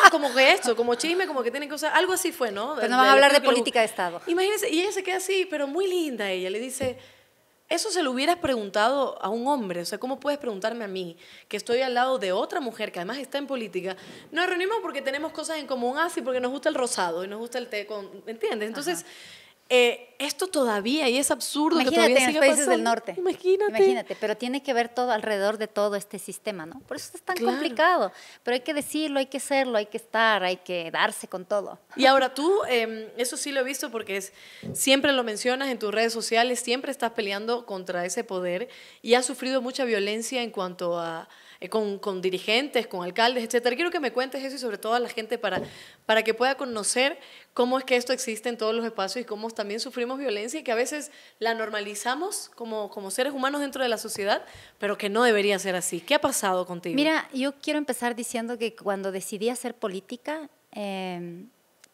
como que esto, como chisme, como que tienen cosas, algo así fue, ¿no? Pero no van a hablar de política de Estado. Imagínense, y ella se queda así, pero muy linda ella, le dice eso se lo hubieras preguntado a un hombre, o sea, ¿cómo puedes preguntarme a mí, que estoy al lado de otra mujer que además está en política? Nos reunimos porque tenemos cosas en común, así, ah, porque nos gusta el rosado y nos gusta el té, con, ¿entiendes? Entonces, eh, esto todavía, y es absurdo Imagínate, todavía en los países del norte. Imagínate. pero tiene que ver todo alrededor de todo este sistema, ¿no? Por eso es tan complicado, pero hay que decirlo, hay que serlo, hay que estar, hay que darse con todo. Y ahora tú, em, eso sí lo he visto porque es, siempre lo mencionas en tus redes sociales, siempre estás peleando contra ese poder y has sufrido mucha violencia en cuanto a eh, con, dirigentes, con alcaldes, etcétera. Quiero que me cuentes eso y sobre todo a la gente para, para que pueda conocer cómo es que esto existe en todos los espacios y cómo también sufrimos violencia y que a veces la normalizamos como, como seres humanos dentro de la sociedad, pero que no debería ser así. ¿Qué ha pasado contigo? Mira, yo quiero empezar diciendo que cuando decidí hacer política, eh,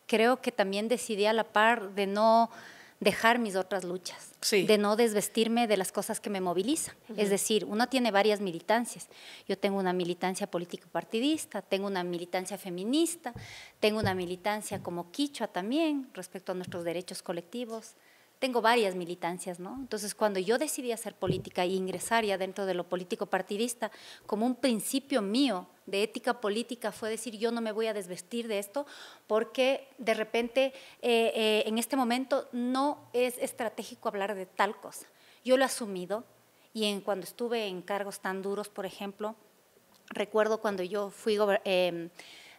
creo que también decidí a la par de no dejar mis otras luchas, de no desvestirme de las cosas que me movilizan. Es decir, uno tiene varias militancias. Yo tengo una militancia político-partidista, tengo una militancia feminista, tengo una militancia como quichua también respecto a nuestros derechos colectivos tengo varias militancias, ¿no? Entonces, cuando yo decidí hacer política e ingresar ya dentro de lo político partidista, como un principio mío de ética política fue decir, yo no me voy a desvestir de esto porque de repente eh, eh, en este momento no es estratégico hablar de tal cosa. Yo lo he asumido y en, cuando estuve en cargos tan duros, por ejemplo, recuerdo cuando yo fui em,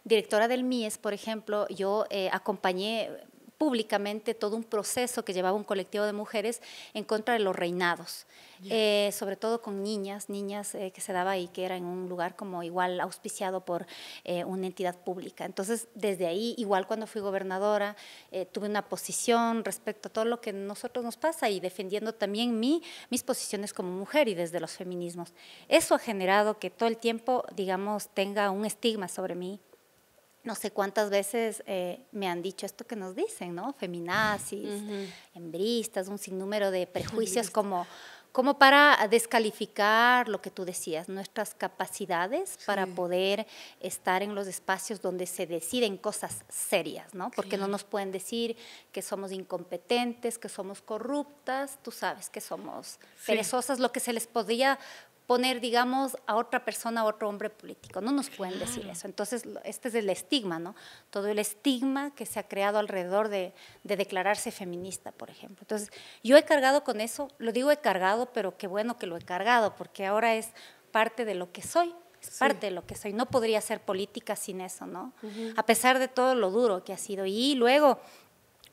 directora del MIES, por ejemplo, yo eh, acompañé públicamente todo un proceso que llevaba un colectivo de mujeres en contra de los reinados, eh, sobre todo con niñas, niñas eh, que se daba y que era en un lugar como igual auspiciado por eh, una entidad pública. Entonces, desde ahí, igual cuando fui gobernadora, tuve una posición respecto a todo lo que a nosotros nos pasa y defendiendo también mis posiciones como mujer y desde los feminismos. Eso ha generado que todo el tiempo, digamos, tenga un estigma sobre mí no sé cuántas veces eh, me han dicho esto que nos dicen, ¿no? Feminazis, hembristas, un sinnúmero de prejuicios como, como para descalificar lo que tú decías, nuestras capacidades para poder estar en los espacios donde se deciden cosas serias, ¿no? Porque no nos pueden decir que somos incompetentes, que somos corruptas, tú sabes que somos perezosas, lo que se les podría poner, digamos, a otra persona, a otro hombre político. No nos pueden decir eso. Entonces, este es el estigma, ¿no? Todo el estigma que se ha creado alrededor de, de, declararse feminista, por ejemplo. Entonces, yo he cargado con eso, lo digo he cargado, pero qué bueno que lo he cargado, porque ahora es parte de lo que soy, es parte de lo que soy. No podría ser política sin eso, ¿no? A pesar de todo lo duro que ha sido. Y luego,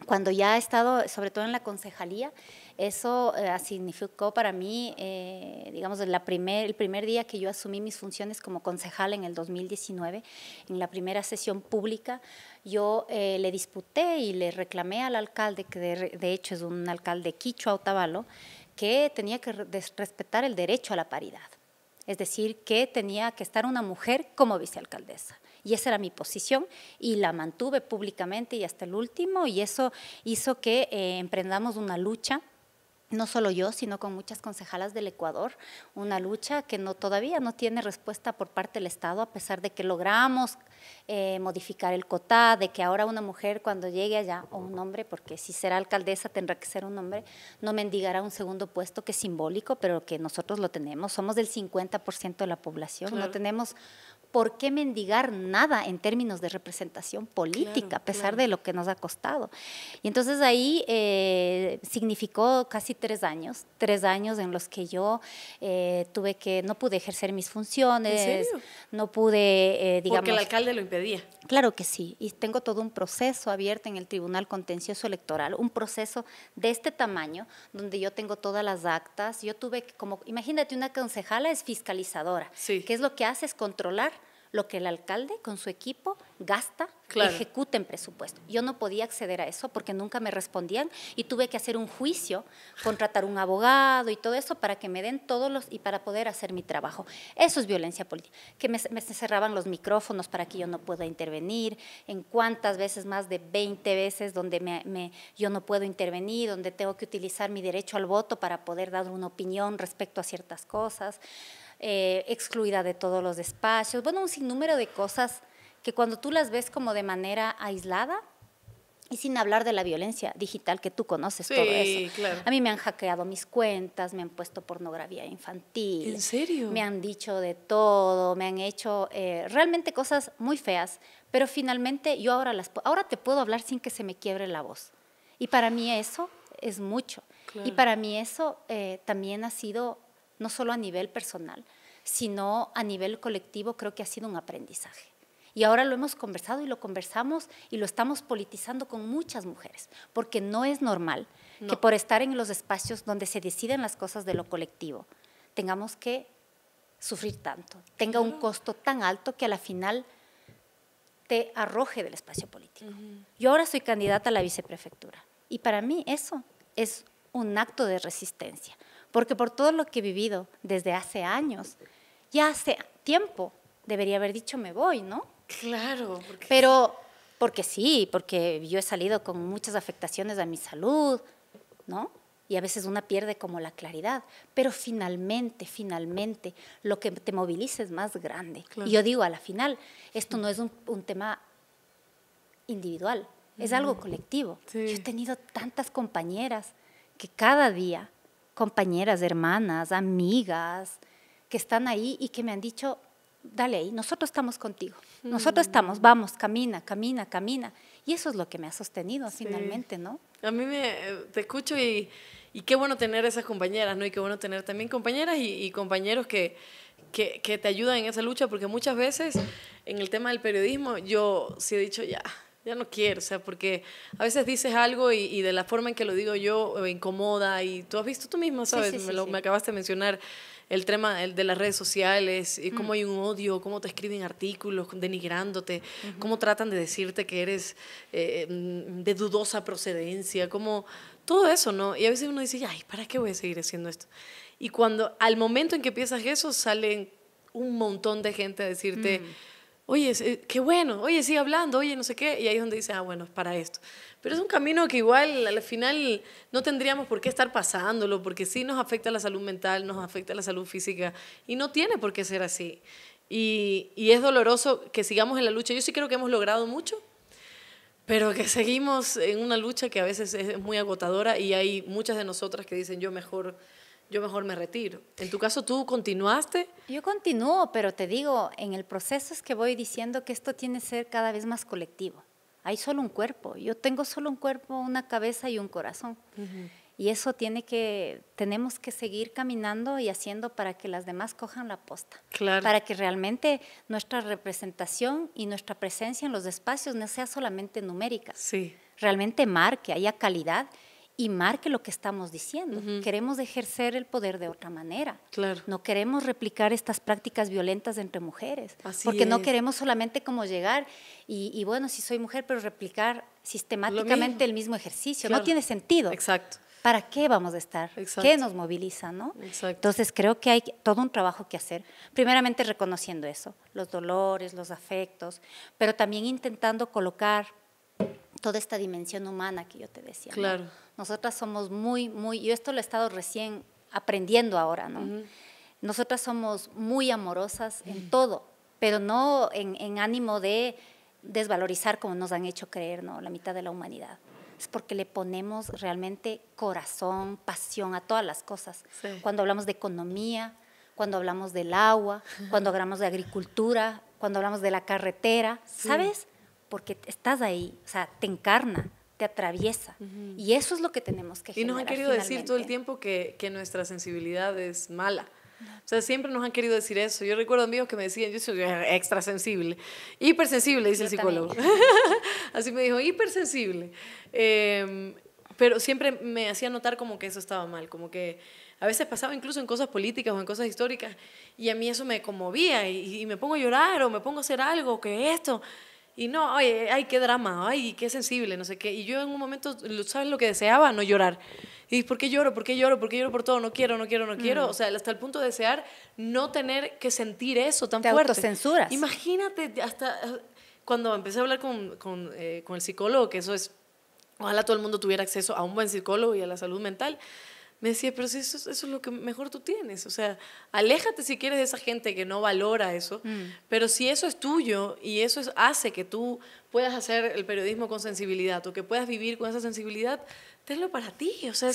cuando ya he estado, sobre todo en la concejalía, eso eh, significó para mí, eh, digamos, el primer día que yo asumí mis funciones como concejal en el 2019, en la primera sesión pública, yo eh, le disputé y le reclamé al alcalde, que de, hecho es un alcalde quichua Otavalo, que tenía que respetar el derecho a la paridad. Es decir, que tenía que estar una mujer como vicealcaldesa. Y esa era mi posición y la mantuve públicamente y hasta el último y eso hizo que emprendamos una lucha no solo yo, sino con muchas concejalas del Ecuador, una lucha que no, todavía no tiene respuesta por parte del Estado, a pesar de que logramos eh, modificar el COTA, de que ahora una mujer cuando llegue allá, o un hombre, porque si será alcaldesa tendrá que ser un hombre, no mendigará un segundo puesto que es simbólico, pero que nosotros lo tenemos. Somos del 50% de la población, no tenemos por qué mendigar nada en términos de representación política, a pesar de lo que nos ha costado. Y entonces ahí eh, significó casi tres años, tres años en los que yo eh, tuve que, no pude ejercer mis funciones, no pude, digamos... Eh, Porque el alcalde lo impedía. Claro que sí, y tengo todo un proceso abierto en el Tribunal Contencioso Electoral, un proceso de este tamaño, donde yo tengo todas las actas, yo tuve que, como, imagínate, una concejala es fiscalizadora, que es lo que hace es controlar lo que el alcalde con su equipo gasta, ejecuta en presupuesto. Yo no podía acceder a eso porque nunca me respondían y tuve que hacer un juicio, contratar un abogado y todo eso para que me den todos los y para poder hacer mi trabajo. Eso es violencia política. Que me, cerraban los micrófonos para que yo no pueda intervenir, en cuántas veces, más de 20 veces donde me, yo no puedo intervenir, donde tengo que utilizar mi derecho al voto para poder dar una opinión respecto a ciertas cosas. Eh, excluida de todos los despachos, bueno, un sinnúmero de cosas que cuando tú las ves como de manera aislada, y sin hablar de la violencia digital, que tú conoces todo eso. A mí me han hackeado mis cuentas, me han puesto pornografía infantil. ¿En serio? Me han dicho de todo, me han hecho eh, realmente cosas muy feas, pero finalmente yo ahora, las, ahora te puedo hablar sin que se me quiebre la voz. Y para mí eso es mucho. Y para mí eso eh, también ha sido, no solo a nivel personal, sino a nivel colectivo creo que ha sido un aprendizaje. Y ahora lo hemos conversado y lo conversamos y lo estamos politizando con muchas mujeres, porque no es normal que por estar en los espacios donde se deciden las cosas de lo colectivo, tengamos que sufrir tanto, tenga un costo tan alto que a la final te arroje del espacio político. Yo ahora soy candidata a la viceprefectura y para mí eso es un acto de resistencia, porque por todo lo que he vivido desde hace años, ya hace tiempo debería haber dicho me voy, ¿no? Claro. Pero, porque sí, porque yo he salido con muchas afectaciones a mi salud, ¿no? Y a veces una pierde como la claridad, pero finalmente, finalmente, lo que te moviliza es más grande. Y yo digo, a la final, esto no es un, tema individual, es algo colectivo. Yo he tenido tantas compañeras que cada día, compañeras, hermanas, amigas, que están ahí y que me han dicho, dale ahí, nosotros estamos contigo, mm. nosotros estamos, vamos, camina, camina, camina. Y eso es lo que me ha sostenido finalmente, ¿no? A mí me, eh, te escucho y, y, qué bueno tener esas compañeras, ¿no? Y qué bueno tener también compañeras y, compañeros que, que, que, te ayudan en esa lucha, porque muchas veces en el tema del periodismo yo sí he dicho ya. Ya no quiero, o sea, porque a veces dices algo y, de la forma en que lo digo yo me incomoda y tú has visto tú misma, ¿sabes? me, lo, me acabaste de mencionar el tema de las redes sociales, y cómo mm. hay un odio, cómo te escriben artículos denigrándote, cómo tratan de decirte que eres eh, mm, de dudosa procedencia, cómo todo eso, ¿no? Y a veces uno dice, ay, ¿para qué voy a seguir haciendo esto? Y cuando al momento en que piensas eso, salen un montón de gente a decirte... Mm oye, eh, qué bueno, oye, sigue hablando, oye, no sé qué, y ahí es donde dice, ah, bueno, es para esto. Pero es un camino que igual al final no tendríamos por qué estar pasándolo, porque sí nos afecta la salud mental, nos afecta la salud física, y no tiene por qué ser así. Y, es doloroso que sigamos en la lucha. Yo sí creo que hemos logrado mucho, pero que seguimos en una lucha que a veces es muy agotadora y hay muchas de nosotras que dicen, yo mejor yo mejor me retiro. En tu caso, ¿tú continuaste? Yo continúo, pero te digo, en el proceso es que voy diciendo que esto tiene que ser cada vez más colectivo. Hay solo un cuerpo, yo tengo solo un cuerpo, una cabeza y un corazón. Y eso tiene que, tenemos que seguir caminando y haciendo para que las demás cojan la posta. Para que realmente nuestra representación y nuestra presencia en los espacios no sea solamente numérica. Sí. Realmente marque, haya calidad y marque lo que estamos diciendo. Queremos ejercer el poder de otra manera. Claro. No queremos replicar estas prácticas violentas entre mujeres, porque no queremos solamente como llegar y, bueno, si soy mujer, pero replicar sistemáticamente el mismo ejercicio. No tiene sentido. Exacto. ¿Para qué vamos a estar? ¿Qué nos moviliza? ¿no? Entonces creo que hay todo un trabajo que hacer, primeramente reconociendo eso, los dolores, los afectos, pero también intentando colocar toda esta dimensión humana que yo te decía. Claro. Nosotras somos muy, muy, yo esto lo he estado recién aprendiendo ahora, ¿no? Nosotras somos muy amorosas en todo, pero no en, ánimo de desvalorizar como nos han hecho creer, ¿no? La mitad de la humanidad. Es porque le ponemos realmente corazón, pasión a todas las cosas. Cuando hablamos de economía, cuando hablamos del agua, cuando hablamos de agricultura, cuando hablamos de la carretera, ¿sabes? porque estás ahí, o sea, te encarna, te atraviesa. Y eso es lo que tenemos que Y nos han querido decir todo el tiempo que, nuestra sensibilidad es mala. O sea, siempre nos han querido decir eso. Yo recuerdo amigos que me decían, yo soy extrasensible, hipersensible, dice el psicólogo. Así me dijo, hipersensible. Em, pero siempre me hacía notar como que eso estaba mal, como que a veces pasaba incluso en cosas políticas o en cosas históricas y a mí eso me conmovía y me pongo a llorar o me pongo a hacer algo, que esto. Y no, ay, qué drama, ay, qué sensible, no sé qué. Y yo en un momento, ¿sabes lo que deseaba? No llorar. Y ¿por qué lloro? ¿Por qué lloro? ¿Por qué lloro por todo? No quiero, no quiero, no quiero. Mm. O sea, hasta el punto de desear no tener que sentir eso tan Te fuerte. censuras. Imagínate, hasta ah, cuando empecé a hablar con, con, eh, con el psicólogo, que eso es, ojalá todo el mundo tuviera acceso a un buen psicólogo y a la salud mental me decía, pero si eso, es lo que mejor tú tienes, o sea, aléjate si quieres de esa gente que no valora eso, mm. pero si eso es tuyo y eso es, hace que tú puedas hacer el periodismo con sensibilidad o que puedas vivir con esa sensibilidad, tenlo para ti, o sea,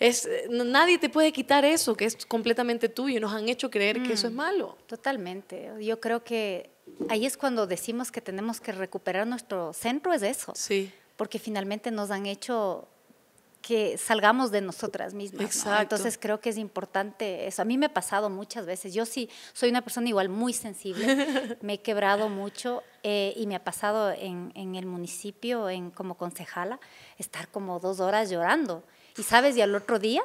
es, nadie te puede quitar eso que es completamente tuyo, nos han hecho creer que eso es mm. malo. Totalmente, yo creo que ahí es cuando decimos que tenemos que recuperar nuestro centro, es eso. Sí. Porque finalmente nos han hecho que salgamos de nosotras mismas. Entonces creo que es importante eso. A mí me ha pasado muchas veces. Yo sí soy una persona igual muy sensible, me he quebrado mucho eh, y me ha pasado en, el municipio, en, como concejala, estar como dos horas llorando. Y sabes, y al otro día,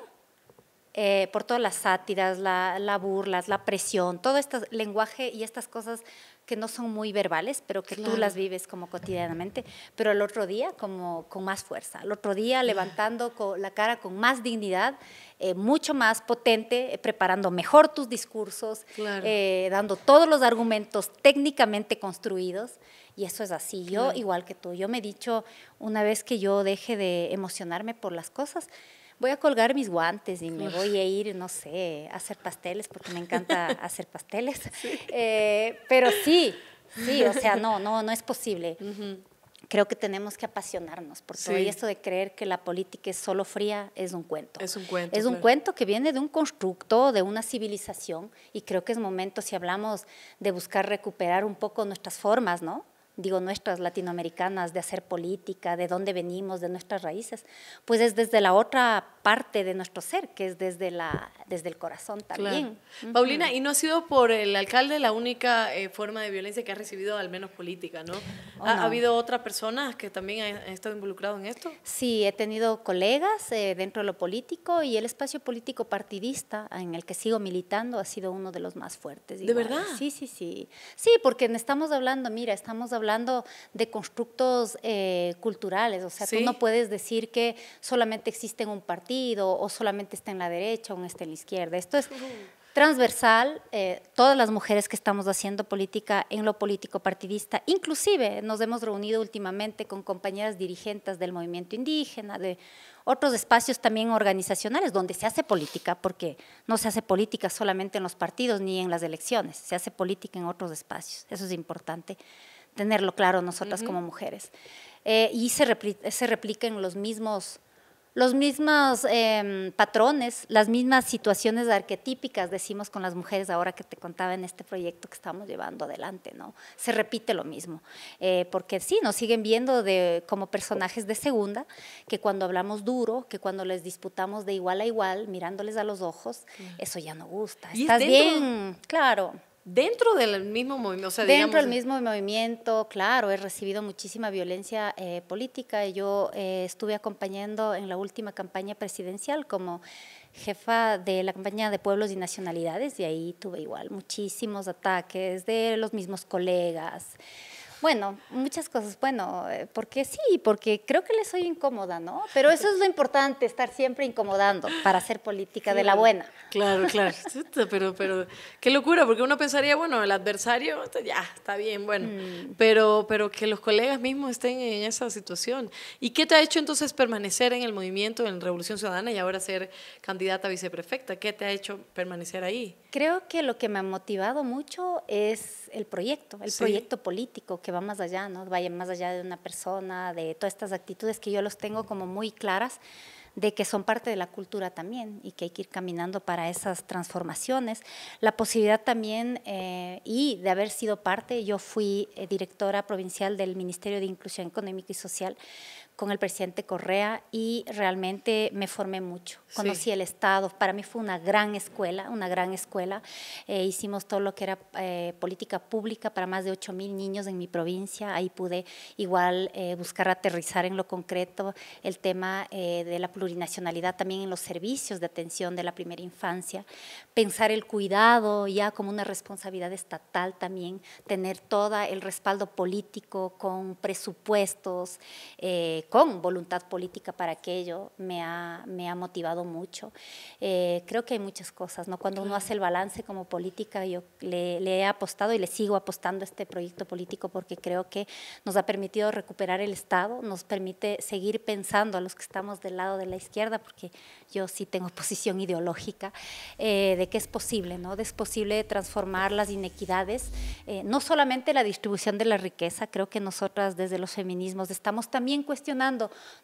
eh, por todas las sátiras, la, la burlas, la presión, todo este lenguaje y estas cosas que no son muy verbales, pero que tú las vives como cotidianamente, pero el otro día como con más fuerza, el otro día levantando con la cara con más dignidad, eh, mucho más potente, eh, preparando mejor tus discursos, eh, dando todos los argumentos técnicamente construidos. Y eso es así. Yo, igual que tú, yo me he dicho una vez que yo deje de emocionarme por las cosas, voy a colgar mis guantes y me voy a ir, no sé, a hacer pasteles, porque me encanta hacer pasteles. Eh, pero sí, sí, o sea, no, no, no es posible. Creo que tenemos que apasionarnos por todo esto de creer que la política es solo fría es un cuento. Es un cuento. Es un cuento que viene de un constructo, de una civilización y creo que es momento, si hablamos de buscar recuperar un poco nuestras formas, ¿no? digo nuestras latinoamericanas, de hacer política, de dónde venimos, de nuestras raíces, pues es desde la otra parte de nuestro ser, que es desde, la, desde el corazón también. Paulina, y no ha sido por el alcalde la única eh, forma de violencia que ha recibido, al menos política, ¿no? Oh, ¿Ha, no. ha habido otras personas que también han estado involucradas en esto? Sí, he tenido colegas eh, dentro de lo político y el espacio político partidista en el que sigo militando ha sido uno de los más fuertes. ¿De verdad? Sí, sí, sí. Sí, porque estamos hablando, mira, estamos hablando hablando de constructos eh, culturales, o sea, tú no puedes decir que solamente existe en un partido o solamente está en la derecha o en la izquierda. Esto es transversal, eh, todas las mujeres que estamos haciendo política en lo político partidista, inclusive nos hemos reunido últimamente con compañeras dirigentes del movimiento indígena, de otros espacios también organizacionales donde se hace política, porque no se hace política solamente en los partidos ni en las elecciones, se hace política en otros espacios, eso es importante tenerlo claro nosotras como mujeres. Eh, y se, se repliquen los mismos, los mismos em, patrones, las mismas situaciones arquetípicas, decimos con las mujeres ahora que te contaba en este proyecto que estamos llevando adelante, ¿no? Se repite lo mismo, eh, porque sí, nos siguen viendo de, como personajes de segunda, que cuando hablamos duro, que cuando les disputamos de igual a igual, mirándoles a los ojos, eso ya no gusta. Estás bien, claro. Dentro del mismo movimiento. Dentro del mismo movimiento, claro, he recibido muchísima violencia eh, política. Yo eh, estuve acompañando en la última campaña presidencial como jefa de la campaña de pueblos y nacionalidades y ahí tuve igual muchísimos ataques de los mismos colegas. Bueno, muchas cosas. Bueno, eh, porque sí, porque creo que le soy incómoda, ¿no? Pero eso es lo importante, estar siempre incomodando para hacer política de la buena. Claro, claro. Pero, pero qué locura, porque uno pensaría, bueno, el adversario, este, ya, está bien, bueno. Mm. Pero, pero que los colegas mismos estén en esa situación. ¿Y qué te ha hecho entonces permanecer en el movimiento, en Revolución Ciudadana y ahora ser candidata viceprefecta? ¿Qué te ha hecho permanecer ahí? Creo que lo que me ha motivado mucho es el proyecto, el proyecto político que va más allá, ¿no? Vaya más allá de una persona, de todas estas actitudes que yo los tengo como muy claras de que son parte de la cultura también y que hay que ir caminando para esas transformaciones. La posibilidad también eh, y de haber sido parte, yo fui eh, directora provincial del Ministerio de Inclusión Económica y Social con el presidente Correa y realmente me formé mucho. Conocí el Estado, para mí fue una gran escuela, una gran escuela. Eh, hicimos todo lo que era eh, política pública para más de 8.000 mil niños en mi provincia. Ahí pude igual eh, buscar aterrizar en lo concreto el tema de la plurinacionalidad también en los servicios de atención de la primera infancia, pensar el cuidado ya como una responsabilidad estatal también, tener todo el respaldo político con presupuestos con voluntad política para aquello me ha, me ha motivado mucho. Eh, creo que hay muchas cosas, ¿no? Cuando uno hace el balance como política, yo le, he apostado y le sigo apostando a este proyecto político porque creo que nos ha permitido recuperar el Estado, nos permite seguir pensando a los que estamos del lado de la izquierda, porque yo sí tengo posición ideológica, eh, de que es posible, ¿no? es posible transformar las inequidades, eh, no solamente la distribución de la riqueza, creo que nosotras desde los feminismos estamos también cuestionando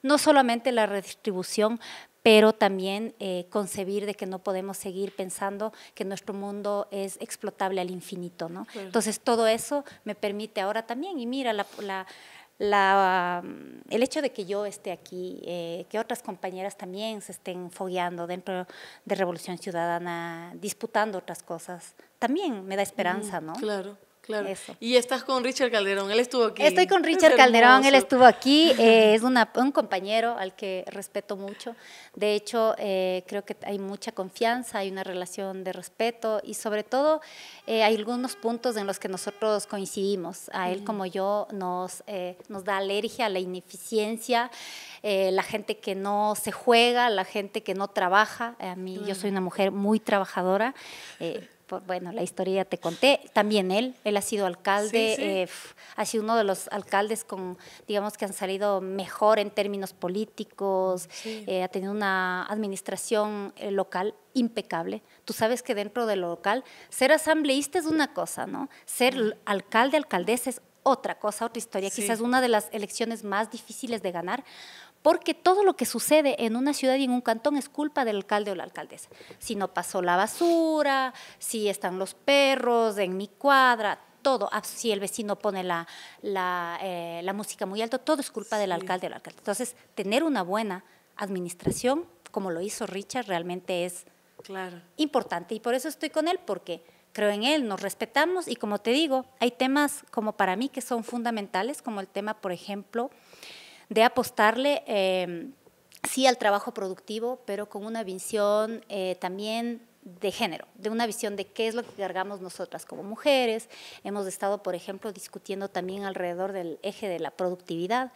no solamente la redistribución, pero también eh, concebir de que no podemos seguir pensando que nuestro mundo es explotable al infinito, ¿no? Entonces todo eso me permite ahora también, y mira, la, mm, el hecho de que yo esté aquí, eh, que otras compañeras también se estén fogueando dentro de Revolución Ciudadana, disputando otras cosas, también me da esperanza, ¿no? Claro. Y estás con Richard Calderón, él estuvo aquí. Estoy con Richard Calderón, él estuvo aquí, eh, es una, un compañero al que respeto mucho. De hecho, eh, creo que hay mucha confianza, hay una relación de respeto y sobre todo eh, hay algunos puntos en los que nosotros coincidimos. A él como yo nos, nos da alergia a la ineficiencia, la gente que no se juega, la gente que no trabaja. A mí, yo soy una mujer muy trabajadora. Eh, pues, bueno, la historia ya te conté. También él, él ha sido alcalde, eh, ha sido uno de los alcaldes con, digamos, que han salido mejor en términos políticos, eh, ha tenido una administración eh, local impecable. Tú sabes que dentro de lo local, ser asambleísta es una cosa, ¿no? Ser alcalde, alcaldesa es otra cosa, otra historia. Quizás una de las elecciones más difíciles de ganar, porque todo lo que sucede en una ciudad y en un cantón es culpa del alcalde o la alcaldesa. Si no pasó la basura, si están los perros en mi cuadra, todo, ah, si el vecino pone eh, la, música muy alto, todo es culpa del alcalde o la alcaldesa. Entonces, tener una buena administración, como lo hizo Richard, realmente es importante. Y por eso estoy con él, porque creo en él, nos respetamos y como te digo, hay temas como para mí que son fundamentales, como el tema, por ejemplo, de apostarle em, sí al trabajo productivo, pero con una visión eh, también de género, de una visión de qué es lo que cargamos nosotras como mujeres. Hemos estado, por ejemplo, discutiendo también alrededor del eje de la productividad,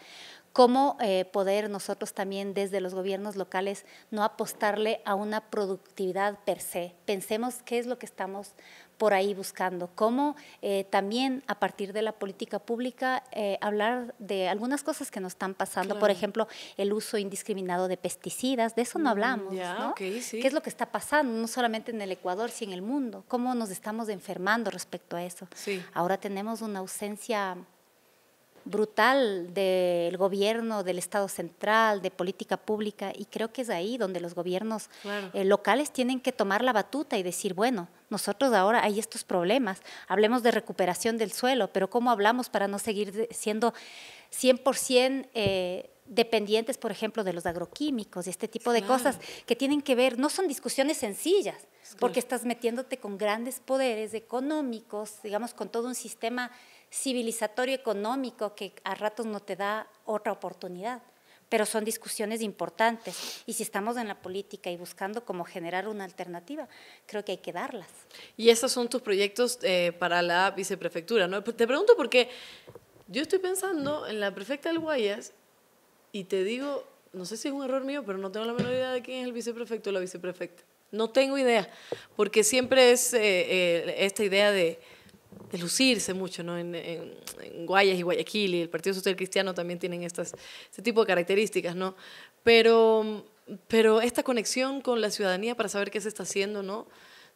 cómo eh, poder nosotros también desde los gobiernos locales no apostarle a una productividad per se. Pensemos qué es lo que estamos por ahí buscando, cómo eh, también a partir de la política pública eh, hablar de algunas cosas que nos están pasando, por ejemplo, el uso indiscriminado de pesticidas, de eso no mm, hablamos, ¿no? ¿Qué es lo que está pasando? No solamente en el Ecuador, sino en el mundo, cómo nos estamos enfermando respecto a eso. Ahora tenemos una ausencia brutal del gobierno, del Estado central, de política pública, y creo que es ahí donde los gobiernos eh, locales tienen que tomar la batuta y decir, bueno, nosotros ahora hay estos problemas, hablemos de recuperación del suelo, pero ¿cómo hablamos para no seguir siendo 100%... Eh, dependientes, por ejemplo, de los agroquímicos y este tipo de cosas que tienen que ver, no son discusiones sencillas, porque estás metiéndote con grandes poderes económicos, digamos, con todo un sistema civilizatorio económico que a ratos no te da otra oportunidad, pero son discusiones importantes y si estamos en la política y buscando cómo generar una alternativa, creo que hay que darlas. Y esos son tus proyectos eh, para la viceprefectura, ¿no? Te pregunto porque yo estoy pensando en la prefecta del Guayas y te digo, no sé si es un error mío, pero no tengo la menor idea de quién es el viceprefecto o la viceprefecta. No tengo idea, porque siempre es eh, eh, esta idea de lucirse mucho, ¿no? En, Guayas y Guayaquil y el Partido Social Cristiano también tienen estas, este tipo de características, ¿no? Pero, pero esta conexión con la ciudadanía para saber qué se está haciendo, ¿no?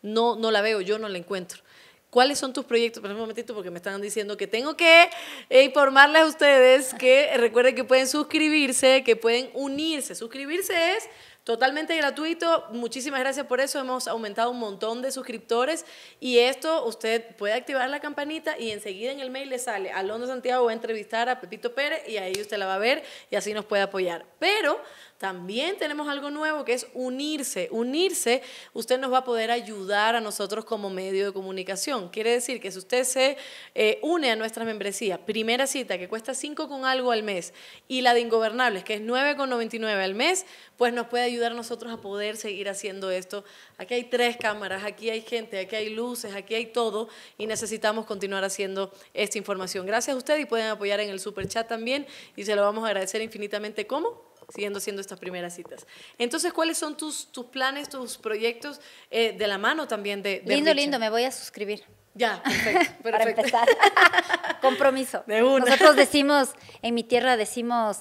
No, no la veo, yo no la encuentro. ¿Cuáles son tus proyectos? por un momentito porque me están diciendo que tengo que eh, informarles a ustedes que recuerden que pueden suscribirse, que pueden unirse. Suscribirse es Totalmente gratuito, muchísimas gracias por eso, hemos aumentado un montón de suscriptores y esto usted puede activar la campanita y enseguida en el mail le sale, Alonso Santiago va a entrevistar a Pepito Pérez y ahí usted la va a ver y así nos puede apoyar. Pero también tenemos algo nuevo que es unirse. Unirse, usted nos va a poder ayudar a nosotros como medio de comunicación. Quiere decir que si usted se eh, une a nuestra membresía, primera cita que cuesta 5 con algo al mes y la de Ingobernables que es 9,99 al mes, pues nos puede ayudar a nosotros a poder seguir haciendo esto. Aquí hay tres cámaras, aquí hay gente, aquí hay luces, aquí hay todo y necesitamos continuar haciendo esta información. Gracias a usted y pueden apoyar en el super chat también y se lo vamos a agradecer infinitamente. ¿Cómo? siguiendo siendo estas primeras citas. Entonces, ¿cuáles son tus, tus planes, tus proyectos eh, de la mano también de... lindo, lindo, me voy a suscribir. Ya, perfecto. perfecto. Para empezar, compromiso. De una. Nosotros decimos, en mi tierra decimos,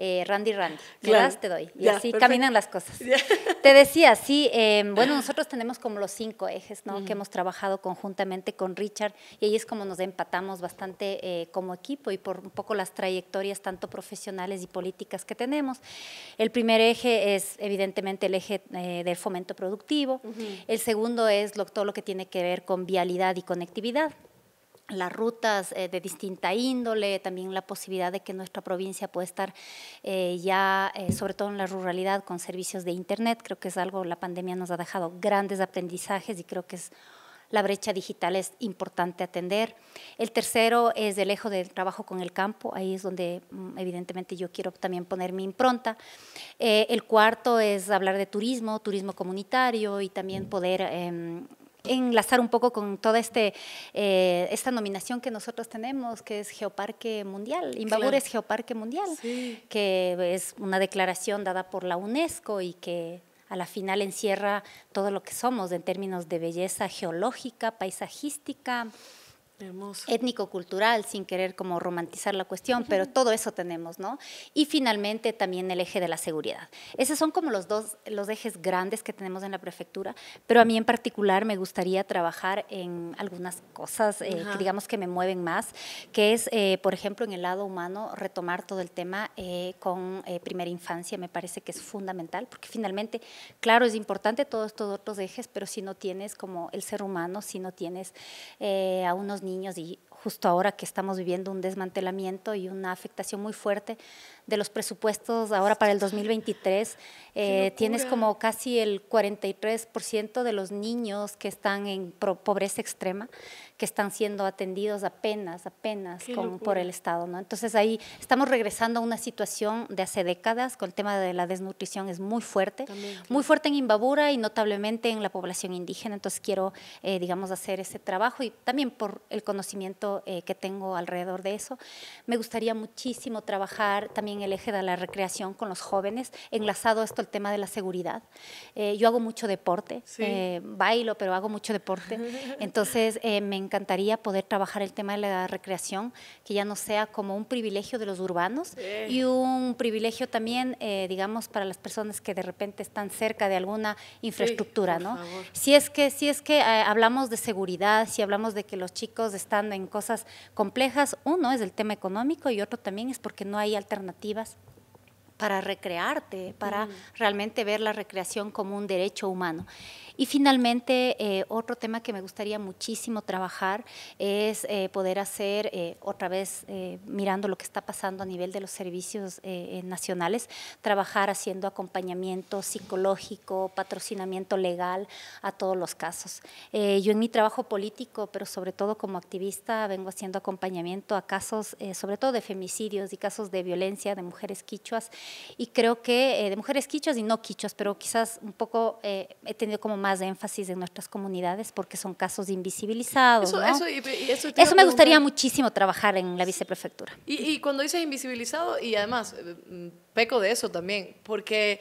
eh, Randy Randy. Te doy. Y así caminan las cosas. Te decía, sí, em, bueno, nosotros tenemos como los cinco ejes, ¿no? Que hemos trabajado conjuntamente con Richard y ahí es como nos empatamos bastante eh, como equipo y por un poco las trayectorias tanto profesionales y políticas que tenemos. El primer eje es evidentemente el eje eh, del fomento productivo. El segundo es todo lo que tiene que ver con vialidad y conectividad las rutas eh, de distinta índole, también la posibilidad de que nuestra provincia pueda estar eh, ya, eh, sobre todo en la ruralidad, con servicios de Internet. Creo que es algo, la pandemia nos ha dejado grandes aprendizajes y creo que es la brecha digital es importante atender. El tercero es el eje del trabajo con el campo, ahí es donde mm, evidentemente yo quiero también poner mi impronta. el cuarto es hablar de turismo, turismo comunitario y también mm. poder em, enlazar un poco con toda este, eh, esta nominación que nosotros tenemos, que es Geoparque Mundial. Inbabur es Geoparque Mundial, que es una declaración dada por la UNESCO y que a la final encierra todo lo que somos en términos de belleza geológica, paisajística, étnico-cultural, sin querer como romantizar la cuestión, pero todo eso tenemos, ¿no? Y finalmente también el eje de la seguridad. Esos son como los dos, los ejes grandes que tenemos en la prefectura, pero a mí en particular me gustaría trabajar en algunas cosas, eh, que digamos, que me mueven más, que es, eh, por ejemplo, en el lado humano, retomar todo el tema eh, con primera infancia, me parece que es fundamental, porque finalmente, claro, es importante todos estos otros ejes, pero si no tienes como el ser humano, si no tienes a unos niños, niños y justo ahora que estamos viviendo un desmantelamiento y una afectación muy fuerte de los presupuestos ahora para el 2023. Eh, tienes como casi el 43% de los niños que están en pobreza extrema, que están siendo atendidos apenas, apenas por el Estado. ¿no? Entonces ahí estamos regresando a una situación de hace décadas, con el tema de la desnutrición es muy fuerte, muy fuerte en Imbabura y notablemente en la población indígena. Entonces quiero, eh, digamos, hacer ese trabajo y también por el conocimiento eh, que tengo alrededor de eso. Me gustaría muchísimo trabajar también en el eje de la recreación con los jóvenes, enlazado esto al tema de la seguridad. Eh, yo hago mucho deporte, eh, bailo, pero hago mucho deporte, entonces eh, me encantaría poder trabajar el tema de la recreación, que ya no sea como un privilegio de los urbanos y un privilegio también, digamos, para las personas que de repente están cerca de alguna infraestructura, ¿no? Si es que, si es que hablamos de seguridad, si hablamos de que los chicos están en cosas complejas, uno es el tema económico y otro también es porque no hay alternativa Gracias para recrearte, para realmente ver la recreación como un derecho humano. Y finalmente, eh, otro tema que me gustaría muchísimo trabajar es eh, poder hacer, eh, otra vez mirando lo que está pasando a nivel de los servicios nacionales, trabajar haciendo acompañamiento psicológico, patrocinamiento legal a todos los casos. yo en mi trabajo político, pero sobre todo como activista, vengo haciendo acompañamiento a casos, sobre todo de femicidios y casos de violencia de mujeres quichuas y creo que eh, de mujeres quichos y no quichos, pero quizás un poco eh, he tenido como más énfasis en nuestras comunidades porque son casos invisibilizados. Eso, ¿no? eso, me gustaría muchísimo trabajar en la viceprefectura. Y, y cuando dices invisibilizado, y además, eh, mm, peco de eso también, porque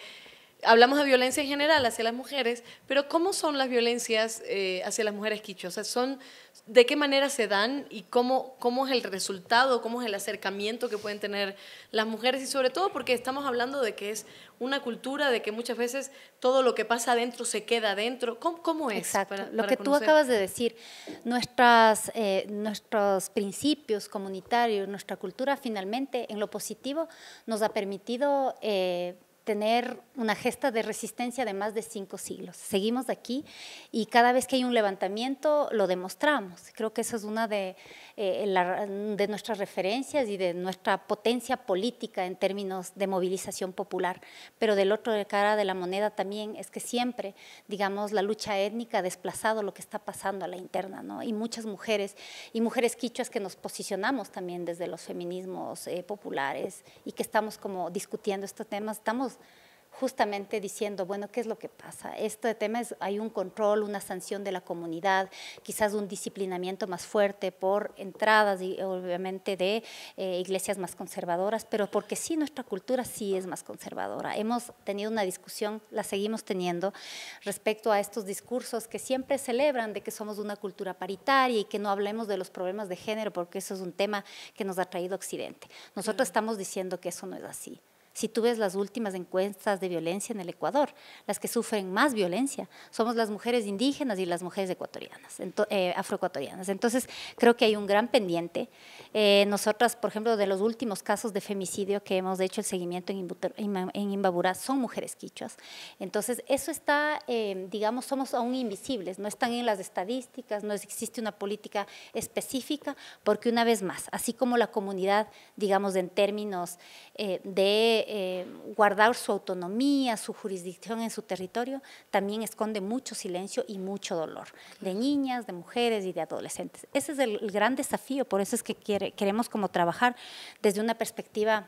hablamos de violencia en general hacia las mujeres, pero ¿cómo son las violencias eh, hacia las mujeres quichosas son, ¿De qué manera se dan y cómo, cómo es el resultado, cómo es el acercamiento que pueden tener las mujeres? Y sobre todo porque estamos hablando de que es una cultura, de que muchas veces todo lo que pasa adentro se queda adentro. ¿Cómo, cómo es? Exacto, lo que tú acabas de decir, nuestras, eh, nuestros principios comunitarios, nuestra cultura finalmente en lo positivo nos ha permitido... Eh, tener una gesta de resistencia de más de cinco siglos. Seguimos de aquí y cada vez que hay un levantamiento lo demostramos. Creo que eso es una de, eh, de nuestras referencias y de nuestra potencia política en términos de movilización popular. Pero del otro de cara de la moneda también es que siempre, digamos, la lucha étnica ha desplazado lo que está pasando a la interna, ¿no? Y muchas mujeres y mujeres quichuas que nos posicionamos también desde los feminismos eh, populares y que estamos como discutiendo estos temas, estamos justamente diciendo, bueno, ¿qué es lo que pasa? Este tema es, hay un control, una sanción de la comunidad, quizás un disciplinamiento más fuerte por entradas y obviamente de eh, iglesias más conservadoras, pero porque sí, nuestra cultura sí es más conservadora. Hemos tenido una discusión, la seguimos teniendo, respecto a estos discursos que siempre celebran de que somos una cultura paritaria y que no hablemos de los problemas de género, porque eso es un tema que nos ha traído Occidente. Nosotros estamos diciendo que eso no es así. Si tú ves las últimas encuestas de violencia en el Ecuador, las que sufren más violencia somos las mujeres indígenas y las mujeres ecuatorianas, eh, afroecuatorianas. Entonces, creo que hay un gran pendiente. Eh, nosotras, por ejemplo, de los últimos casos de femicidio que hemos hecho el seguimiento en, Imbabura Imbaburá son mujeres quichuas. Entonces, eso está, em, digamos, somos aún invisibles, no están en las estadísticas, no existe una política específica, porque una vez más, así como la comunidad, digamos, en términos eh, de eh, guardar su autonomía, su jurisdicción en su territorio, también esconde mucho silencio y mucho dolor de niñas, de mujeres y de adolescentes. Ese es el, gran desafío, por eso es que queremos como trabajar desde una perspectiva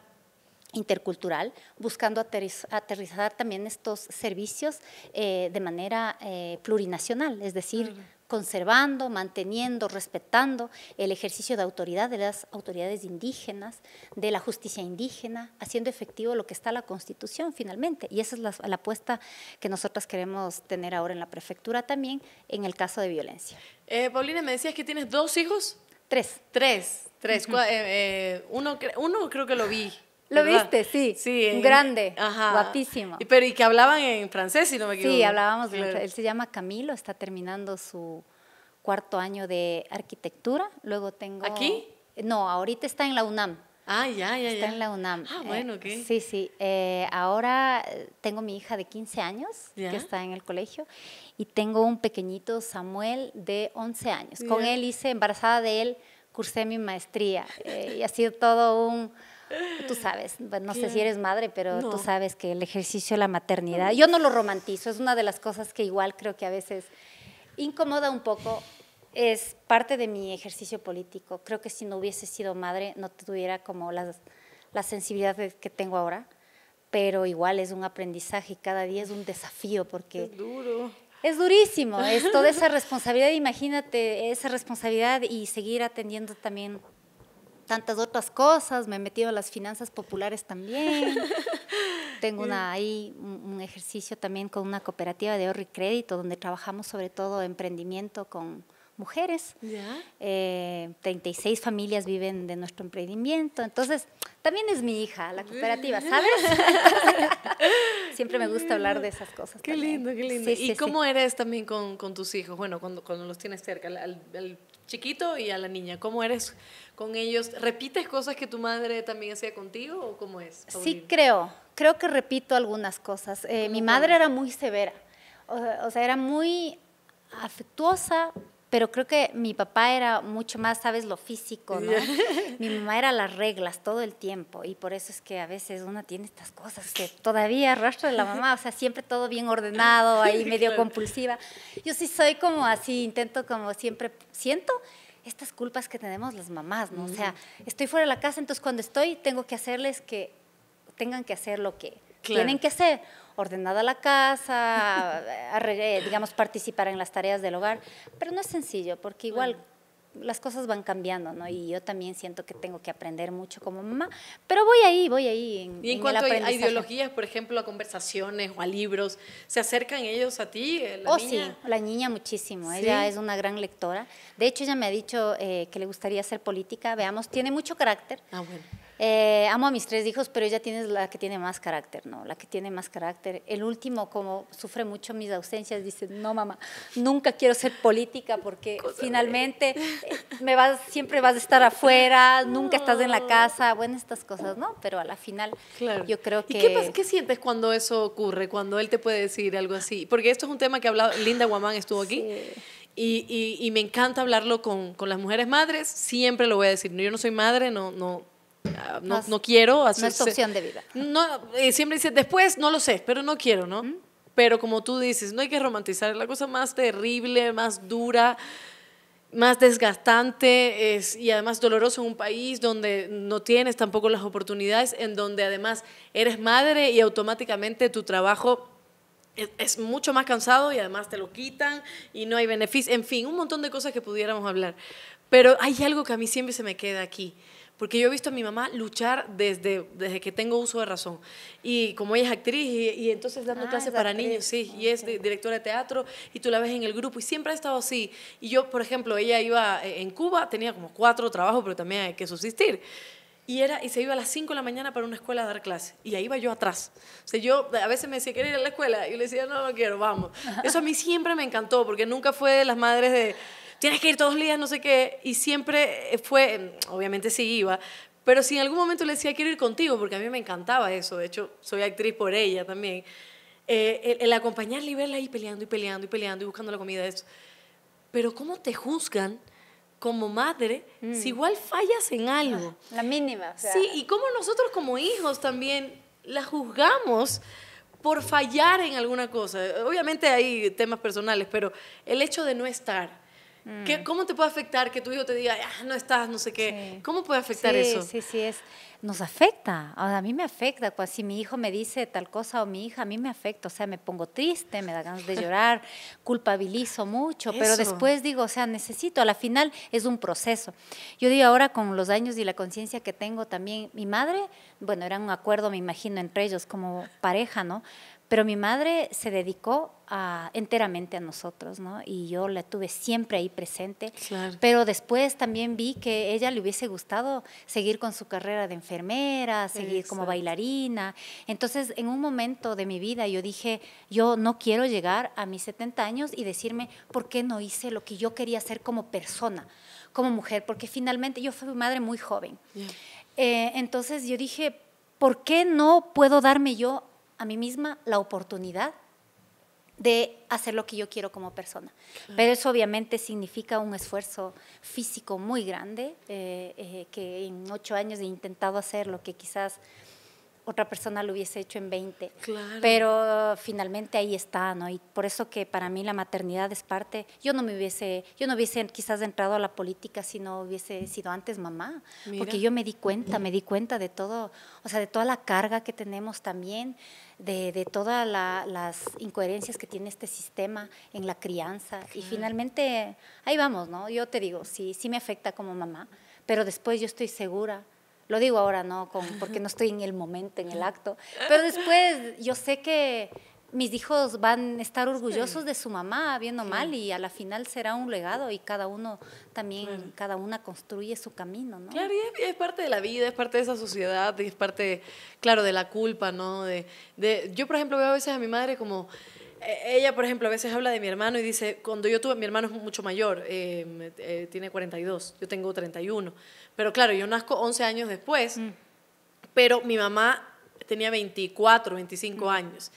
intercultural, buscando aterrizar, también estos servicios eh, de manera eh, plurinacional, es decir, conservando, manteniendo, respetando el ejercicio de autoridad de las autoridades indígenas, de la justicia indígena, haciendo efectivo lo que está en la Constitución finalmente. Y esa es la, apuesta que nosotras queremos tener ahora en la prefectura también en el caso de violencia. Eh, Paulina, me decías que tienes dos hijos. Tres. Tres, tres. Eh, eh, uno, uno creo que lo vi lo viste, sí. un grande, guapísimo. pero y que hablaban en francés, si no me equivoco. Sí, hablábamos. Él se llama Camilo, está terminando su cuarto año de arquitectura. Luego tengo. ¿Aquí? No, ahorita está en la UNAM. Ah, ya, ya, ya. Está en la UNAM. Ah, bueno, ¿qué? Eh, sí, sí. Eh, ahora tengo mi hija de 15 años que está en el colegio y tengo un pequeñito Samuel de 11 años. Con él hice, embarazada de él, cursé mi maestría eh, y ha sido todo un Tú sabes, no sé si eres madre, pero tú sabes que el ejercicio de la maternidad, yo no lo romantizo, es una de las cosas que igual creo que a veces incomoda un poco, es parte de mi ejercicio político. Creo que si no hubiese sido madre no tuviera como las, la sensibilidad que tengo ahora, pero igual es un aprendizaje y cada día es un desafío porque... Es duro. Es durísimo, es toda esa responsabilidad, imagínate esa responsabilidad y seguir atendiendo también tantas otras cosas, me he metido a las finanzas populares también. Tengo una, ahí un ejercicio también con una cooperativa de ahorro y crédito donde trabajamos sobre todo emprendimiento con mujeres. ¿Ya? 36 eh, familias viven de nuestro emprendimiento. Entonces, también es mi hija, la cooperativa, ¿sabes? siempre me gusta hablar de esas cosas. Qué lindo, qué lindo. ¿Y cómo eres también con, tus hijos? Bueno, cuando, cuando los tienes cerca, al, chiquito y a la niña, ¿cómo eres con ellos? ¿Repites cosas que tu madre también hacía contigo o cómo es? Sí, creo. Creo que repito algunas cosas. Eh, mi madre era muy severa, o sea, era muy afectuosa, pero creo que mi papá era mucho más, sabes, lo físico, ¿no? mi mamá era las reglas todo el tiempo y por eso es que a veces una tiene estas cosas que todavía rastro de la mamá, o sea, siempre todo bien ordenado, ahí medio compulsiva. Yo sí soy como así, intento como siempre siento estas culpas que tenemos las mamás, ¿no? O sea, mm. estoy fuera de la casa, entonces cuando estoy tengo que hacerles que tengan que hacer lo que tienen que hacer ordenada la casa, eh, digamos, participar en las tareas del hogar, pero no es sencillo porque igual... las cosas van cambiando, ¿no? Y yo también siento que tengo que aprender mucho como mamá, pero voy ahí, voy ahí. En, y en, cuanto a ideologías, por ejemplo, a conversaciones o a libros, ¿se acercan ellos a ti? Eh, la oh, sí, la niña muchísimo. Ella es una gran lectora. De hecho, ella me ha dicho eh, que le gustaría ser política. Veamos, tiene mucho carácter. Ah, bueno eh, amo a mis tres hijos, pero ella tiene la que tiene más carácter, ¿no? La que tiene más carácter. El último, como sufre mucho mis ausencias, dice, no, mamá, nunca quiero ser política porque finalmente eh, me vas, siempre vas a estar afuera, nunca estás en la casa, bueno, estas cosas, ¿no? Pero a la final claro. yo creo que... qué, sientes cuando eso ocurre, cuando él te puede decir algo así? Porque esto es un tema que ha hablado, Linda Guamán estuvo aquí. Y, me encanta hablarlo con, con, las mujeres madres, siempre lo voy a decir. Yo no soy madre, no, no, Ah, no, no, quiero hacer. No es opción de vida. Eh, siempre dice, después no lo sé, pero no quiero, ¿no? Pero como tú dices, no hay que romantizar. La cosa más terrible, más dura, más desgastante y además doloroso en un país donde no tienes tampoco las oportunidades, en donde además eres madre y automáticamente tu trabajo es, es mucho más cansado y además te lo quitan y no hay beneficio. En fin, un montón de cosas que pudiéramos hablar. Pero hay algo que a mí siempre se me queda aquí porque yo he visto a mi mamá luchar desde, desde que tengo uso de razón. Y como ella es actriz y, entonces dando ah, clases para niños, sí, y es directora de teatro y tú la ves en el grupo y siempre ha estado así. Y yo, por ejemplo, ella iba eh, en Cuba, tenía como cuatro trabajos, pero también hay que subsistir. Y, era, y se iba a las cinco de la mañana para una escuela a dar clase. Y ahí iba yo atrás. O sea, yo a veces me decía, ¿quieres ir a la escuela? Y yo le decía, no, no quiero, vamos. Eso a mí siempre me encantó, porque nunca fue de las madres de tienes que ir todos los días, no sé qué. Y siempre eh, fue, mm, obviamente sí iba, pero si en algún momento le decía, quiero ir contigo, porque a mí me encantaba eso, de hecho soy actriz por ella también, eh, el, acompañarle y verla ahí peleando y peleando y peleando y buscando la comida, eso. Pero ¿cómo te juzgan? como madre, si mm. igual fallas en algo. La mínima. O Sí, y cómo nosotros como hijos también la juzgamos por fallar en alguna cosa. Obviamente hay temas personales, pero el hecho de no estar, Mm. ¿Cómo te puede afectar que tu hijo te diga, ah, no estás, no sé qué? ¿Cómo puede afectar eso? Sí, sí, es, nos afecta. A mí me afecta. pues si mi hijo me dice tal cosa o mi hija, a mí me afecta. O sea, me pongo triste, me da ganas de llorar, culpabilizo mucho, pero después digo, o sea, necesito. A la final es un proceso. Yo digo ahora con los años y la conciencia que tengo también, mi madre, bueno, era un acuerdo, me imagino, entre ellos como pareja, ¿no? Pero mi madre se dedicó enteramente a nosotros, ¿no? Y yo la tuve siempre ahí presente. Pero después también vi que a ella le hubiese gustado seguir con su carrera de enfermera, seguir como bailarina. Entonces, en un momento de mi vida yo dije, yo no quiero llegar a mis 70 años y decirme, ¿por qué no hice lo que yo quería hacer como persona, como mujer? Porque finalmente yo fui madre muy joven. Eh, entonces yo dije, ¿por qué no puedo darme yo a mí misma la oportunidad de hacer lo que yo quiero como persona. Pero eso obviamente significa un esfuerzo físico muy grande, eh, eh, que en ocho años he intentado hacer lo que quizás otra persona lo hubiese hecho en 20. Claro. Pero finalmente ahí está, ¿no? Y por eso que para mí la maternidad es parte. Yo no me hubiese, yo no hubiese quizás entrado a la política si no hubiese sido antes mamá, porque yo me di cuenta, me di cuenta de todo, o sea, de toda la carga que tenemos también, de, todas las incoherencias que tiene este sistema en la crianza. Y finalmente, ahí vamos, ¿no? Yo te digo, sí, sí me afecta como mamá, pero después yo estoy segura. Lo digo ahora, ¿no? Con, porque no estoy en el momento, en el acto. Pero después yo sé que mis hijos van a estar orgullosos de su mamá viendo mal y a la final será un legado y cada uno también, cada una construye su camino, ¿no? Claro, y es, parte de la vida, es parte de esa sociedad, y es parte, claro, de la culpa, ¿no? De, yo, por ejemplo, veo a veces a mi madre como... E, ella, por ejemplo, a veces habla de mi hermano y dice, cuando yo tuve, mi hermano es mucho mayor, eh, eh, tiene 42, yo tengo 31, pero claro, yo nazco 11 años después, mm. pero mi mamá tenía 24, 25 mm. años.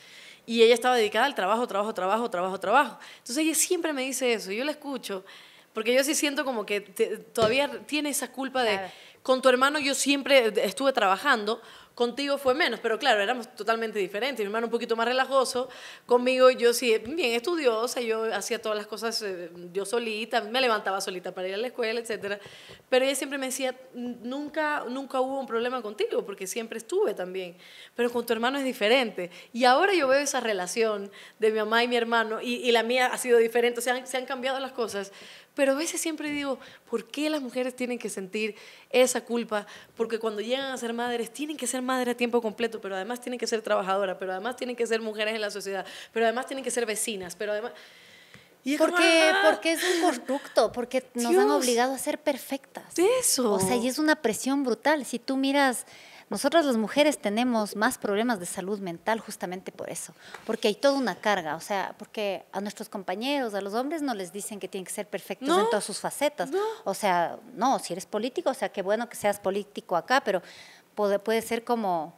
Y ella estaba dedicada al trabajo, trabajo, trabajo, trabajo, trabajo. Entonces ella siempre me dice eso, yo la escucho, porque yo sí siento como que todavía tiene esa culpa de, con tu hermano yo siempre estuve trabajando, Contigo fue menos, pero claro, éramos totalmente diferentes. Mi hermano un poquito más relajoso. Conmigo yo sí, bien estudiosa, yo hacía todas las cosas eh, yo solita, me levantaba solita para ir a la escuela, etc. Pero ella siempre me decía, nunca, nunca hubo un problema contigo, porque siempre estuve también. Pero con tu hermano es diferente. Y ahora yo veo esa relación de mi mamá y mi hermano, y, la mía ha sido diferente, se han cambiado las cosas. Pero a veces siempre digo, ¿por qué las mujeres tienen que sentir esa culpa? Porque cuando llegan a ser madres, tienen que ser madres a tiempo completo, pero además tienen que ser trabajadoras, pero además tienen que ser mujeres en la sociedad, pero además tienen que ser vecinas, pero además... Y porque, es un constructo, porque nos han obligado a ser perfectas. Eso. O sea, y es una presión brutal. Si tú miras nosotras las mujeres tenemos más problemas de salud mental justamente por eso, porque hay toda una carga, o sea, porque a nuestros compañeros, a los hombres no les dicen que tienen que ser perfectos en todas sus facetas. O sea, no, si eres político, o sea, qué bueno que seas político acá, pero puede, ser como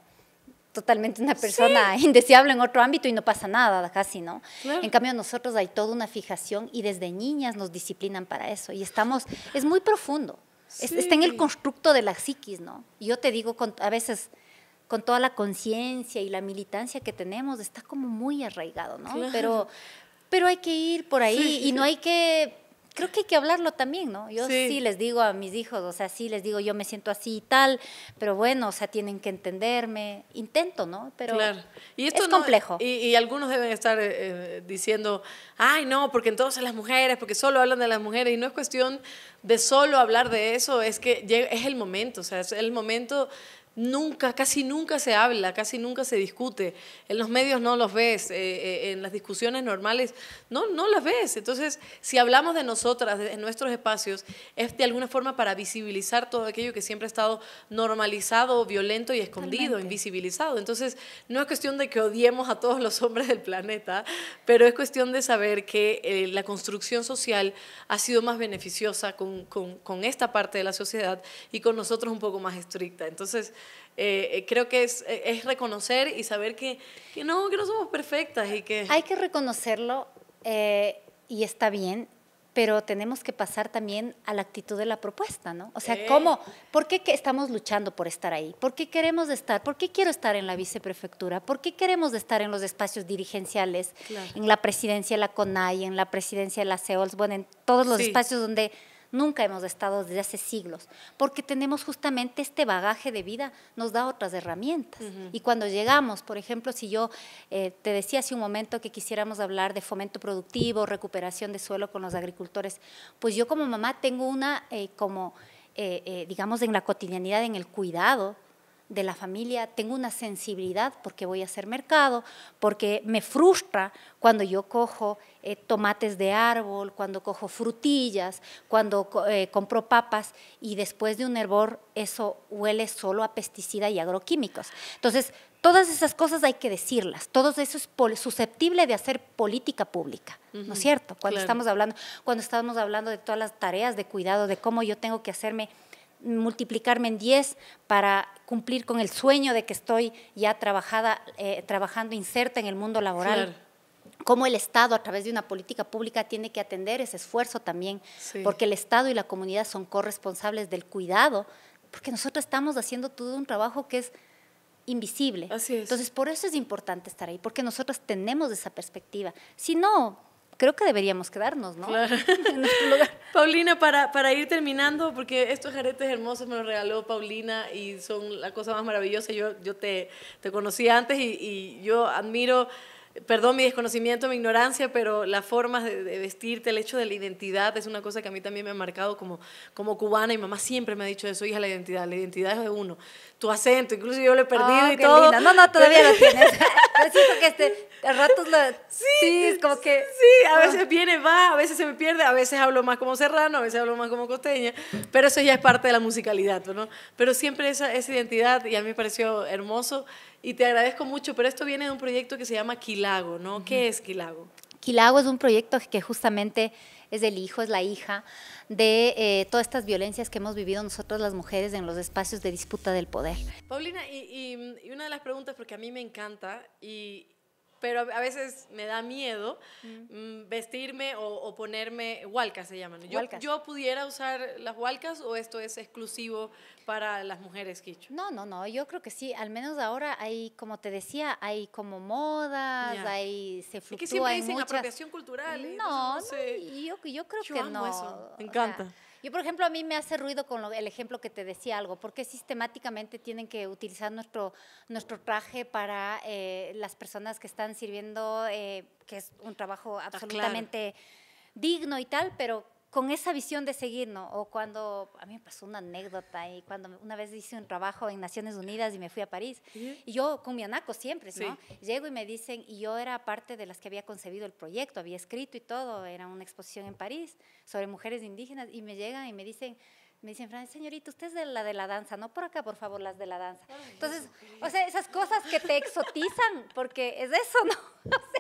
totalmente una persona indeseable en otro ámbito y no pasa nada casi, ¿no? En cambio, nosotros hay toda una fijación y desde niñas nos disciplinan para eso y estamos, es muy profundo. Está en el constructo de la psiquis, ¿no? yo te digo, a veces con toda la conciencia y la militancia que tenemos, está como muy arraigado, ¿no? Pero, pero hay que ir por ahí y no hay que creo que hay que hablarlo también, ¿no? Yo sí. les digo a mis hijos, o sea, sí les digo, yo me siento así y tal, pero bueno, o sea, tienen que entenderme. Intento, ¿no? Pero claro. y esto es complejo. Y, algunos deben estar eh, eh, diciendo, ay, no, porque entonces las mujeres, porque solo hablan de las mujeres, y no es cuestión de solo hablar de eso, es que es el momento, o sea, es el momento Nunca, casi nunca se habla, casi nunca se discute. En los medios no los ves, eh, eh, en las discusiones normales no, no las ves. Entonces, si hablamos de nosotras, de, nuestros espacios, es de alguna forma para visibilizar todo aquello que siempre ha estado normalizado, violento y escondido, invisibilizado. Entonces, no es cuestión de que odiemos a todos los hombres del planeta, pero es cuestión de saber que eh, la construcción social ha sido más beneficiosa con, con esta parte de la sociedad y con nosotros un poco más estricta. Entonces, eh, eh, creo que es, eh, es, reconocer y saber que, que, no, que no somos perfectas y que... Hay que reconocerlo y está bien, pero tenemos que pasar también a la actitud de la propuesta, ¿no? O sea, ¿cómo? ¿Por qué estamos luchando por estar ahí? ¿Por qué queremos estar? ¿Por qué quiero estar en la viceprefectura? ¿Por qué queremos estar en los espacios dirigenciales, en la presidencia de la CONAI, en la presidencia de la CEOLS, bueno, en todos los espacios donde nunca hemos estado desde hace siglos, porque tenemos justamente este bagaje de vida, nos da otras herramientas. Y cuando llegamos, por ejemplo, si yo eh, te decía hace un momento que quisiéramos hablar de fomento productivo, recuperación de suelo con los agricultores, pues yo como mamá tengo una, eh, como, eh, digamos, en la cotidianidad, en el cuidado de la familia, tengo una sensibilidad porque voy a hacer mercado, porque me frustra cuando yo cojo eh, tomates de árbol, cuando cojo frutillas, cuando eh, compro papas y después de un hervor eso huele solo a pesticida y agroquímicos. Entonces, todas esas cosas hay que decirlas, todo eso es susceptible de hacer política pública, ¿no es cierto? Cuando estamos hablando, cuando estamos hablando de todas las tareas de cuidado, de cómo yo tengo que hacerme multiplicarme en 10 para cumplir con el sueño de que estoy ya trabajada, eh, trabajando inserta en el mundo laboral. Cómo el Estado, a través de una política pública, tiene que atender ese esfuerzo también, porque el Estado y la comunidad son corresponsables del cuidado, porque nosotros estamos haciendo todo un trabajo que es invisible. Entonces, por eso es importante estar ahí, porque nosotros tenemos esa perspectiva. Si no, creo que deberíamos quedarnos, ¿no? Paulina, para, para ir terminando, porque estos jaretes hermosos me los regaló Paulina y son la cosa más maravillosa. Yo, yo te, te conocí antes y, yo admiro perdón mi desconocimiento, mi ignorancia, pero las formas de, vestirte, el hecho de la identidad, es una cosa que a mí también me ha marcado como, como cubana. Y mamá siempre me ha dicho eso, hija, la identidad, la identidad es de uno. Tu acento, incluso yo lo he perdido ah, y todo. No, no, todavía lo tienes. preciso que este, a ratos la... Sí, es como que... Sí, a veces viene, va, a veces se me pierde, a veces hablo más como serrano, a veces hablo más como costeña, pero eso ya es parte de la musicalidad, ¿no? Pero siempre esa, esa identidad y a mí me pareció hermoso y te agradezco mucho, pero esto viene de un proyecto que se llama Quilago, ¿no? ¿Qué es Quilago? Quilago es un proyecto que justamente es el hijo, es la hija de eh, todas estas violencias que hemos vivido nosotros las mujeres en los espacios de disputa del poder. Paulina, y, y, una de las preguntas, porque a mí me encanta, y, pero a veces me da miedo mm. Mm, vestirme o, ponerme hualcas, se llaman. Yo, pudiera usar las hualcas o esto es exclusivo para las mujeres Kichu? No, no, no, yo creo que sí, al menos ahora hay, como te decía, hay como modas, hay, se fluctúa. Es que siempre dicen apropiación cultural. No, no, yo, creo que no. Eso. Me encanta. Yo, por ejemplo, a mí me hace ruido con el ejemplo que te decía algo, porque sistemáticamente tienen que utilizar nuestro, nuestro traje para eh, las personas que están sirviendo, eh, que es un trabajo ah, absolutamente digno y tal, pero con esa visión de seguirnos, o cuando a mí me pasó una anécdota y cuando una vez hice un trabajo en Naciones Unidas y me fui a París y yo con mi anaco siempre, ¿no? Llego y me dicen y yo era parte de las que había concebido el proyecto, había escrito y todo, era una exposición en París sobre mujeres indígenas y me llegan y me dicen me dicen, Fran, señorita, usted es de la de la danza, no por acá, por favor, las de la danza. Entonces, o sea, esas cosas que te exotizan, porque es eso, ¿no?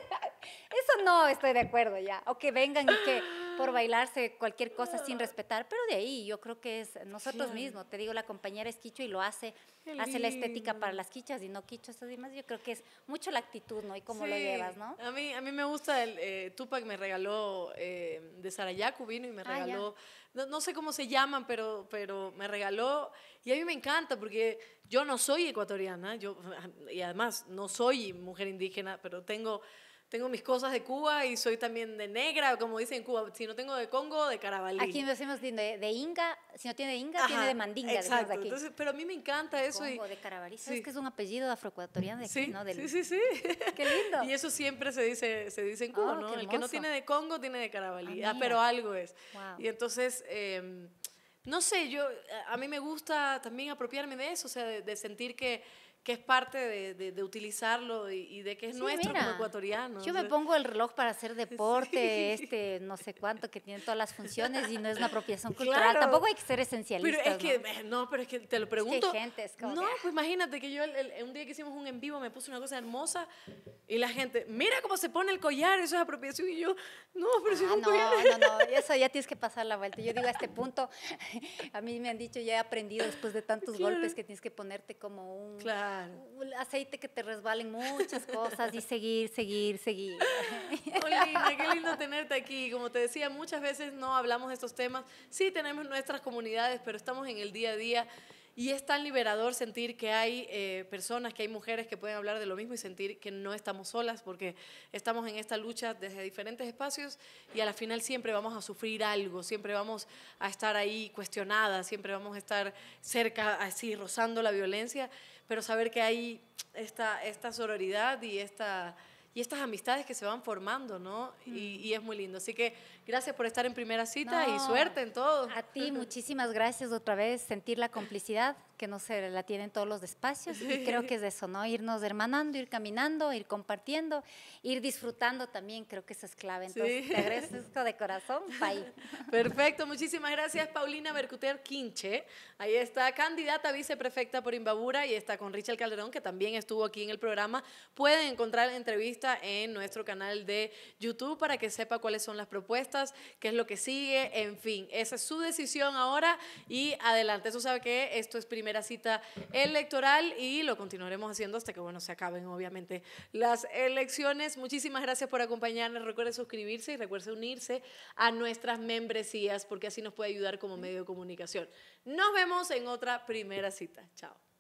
O sea, eso no estoy de acuerdo ya. O que vengan y que por bailarse cualquier cosa sin respetar, pero de ahí yo creo que es nosotros mismos, te digo, la compañera es quicho y lo hace, hace la estética para las quichas y no quicho, eso demás, yo creo que es mucho la actitud, ¿no? Y cómo lo llevas, ¿no? A mí, a mí me gusta, el, eh, Tupac me regaló eh, de Sarayaku, vino y me ah, regaló, no, no, sé cómo se llaman, pero, pero me regaló, y a mí me encanta porque yo no soy ecuatoriana, yo, y además no soy mujer indígena, pero tengo tengo mis cosas de Cuba y soy también de negra, como dicen en Cuba. Si no tengo de Congo, de Carabalí. Aquí nos decimos de, de, Inca, si no tiene de Inca, tiene de Mandinga. Exacto. pero a mí me encanta eso. Congo, de Carabalí. ¿Sabes que es un apellido afroecuatoriano de aquí, ¿no? sí, sí, sí. Qué lindo. Y eso siempre se dice, se dice en Cuba, ah, ¿no? El que no tiene de Congo, tiene de Carabalí. Ah, ah pero algo es. Y entonces... Em, no sé, yo, a mí me gusta también apropiarme de eso, o sea, de sentir que, que es parte de, utilizarlo y, de que es nuestro como ecuatoriano. Yo me pongo el reloj para hacer deporte, este no sé cuánto, que tiene todas las funciones y no es una apropiación cultural. Tampoco hay que ser esencialista. Pero es que, ¿no? Eh, pero es que te lo pregunto. no, pues ah. imagínate que yo un día que hicimos un en vivo me puse una cosa hermosa y la gente, mira cómo se pone el collar, eso es apropiación. Y yo, no, pero ah, si no, no, no, no, eso ya tienes que pasar la vuelta. Yo digo, a este punto, a mí me han dicho, ya he aprendido después de tantos golpes que tienes que ponerte como un... Claro un Aceite que te resbalen muchas cosas y seguir, seguir, seguir. Olinda, oh, qué lindo tenerte aquí. Como te decía, muchas veces no hablamos de estos temas. Sí tenemos nuestras comunidades, pero estamos en el día a día. Y es tan liberador sentir que hay eh, personas, que hay mujeres que pueden hablar de lo mismo y sentir que no estamos solas porque estamos en esta lucha desde diferentes espacios y a la final siempre vamos a sufrir algo, siempre vamos a estar ahí cuestionadas, siempre vamos a estar cerca, así, rozando la violencia pero saber que hay esta, esta sororidad y esta y estas amistades que se van formando, ¿no? Y, mm. es muy lindo. Así que gracias por estar en primera cita y suerte en todo. A ti, muchísimas gracias otra vez, sentir la complicidad que no se la tienen todos los espacios y creo que es eso, ¿no? Irnos hermanando, ir caminando, ir compartiendo, ir disfrutando también, creo que eso es clave. Entonces, sí. te agradezco de corazón, Perfecto, muchísimas gracias Paulina Bercuter Quinche. Ahí está, candidata viceprefecta por Imbabura y está con Richard Calderón, que también estuvo aquí en el programa. Pueden encontrar la entrevista en nuestro canal de YouTube para que sepa cuáles son las propuestas, qué es lo que sigue, en fin, esa es su decisión ahora y adelante. Eso sabe que esto es primero primera cita electoral y lo continuaremos haciendo hasta que, bueno, se acaben obviamente las elecciones. Muchísimas gracias por acompañarnos. Recuerde suscribirse y recuerde unirse a nuestras membresías porque así nos puede ayudar como medio de comunicación. Nos vemos en otra primera cita. Chao.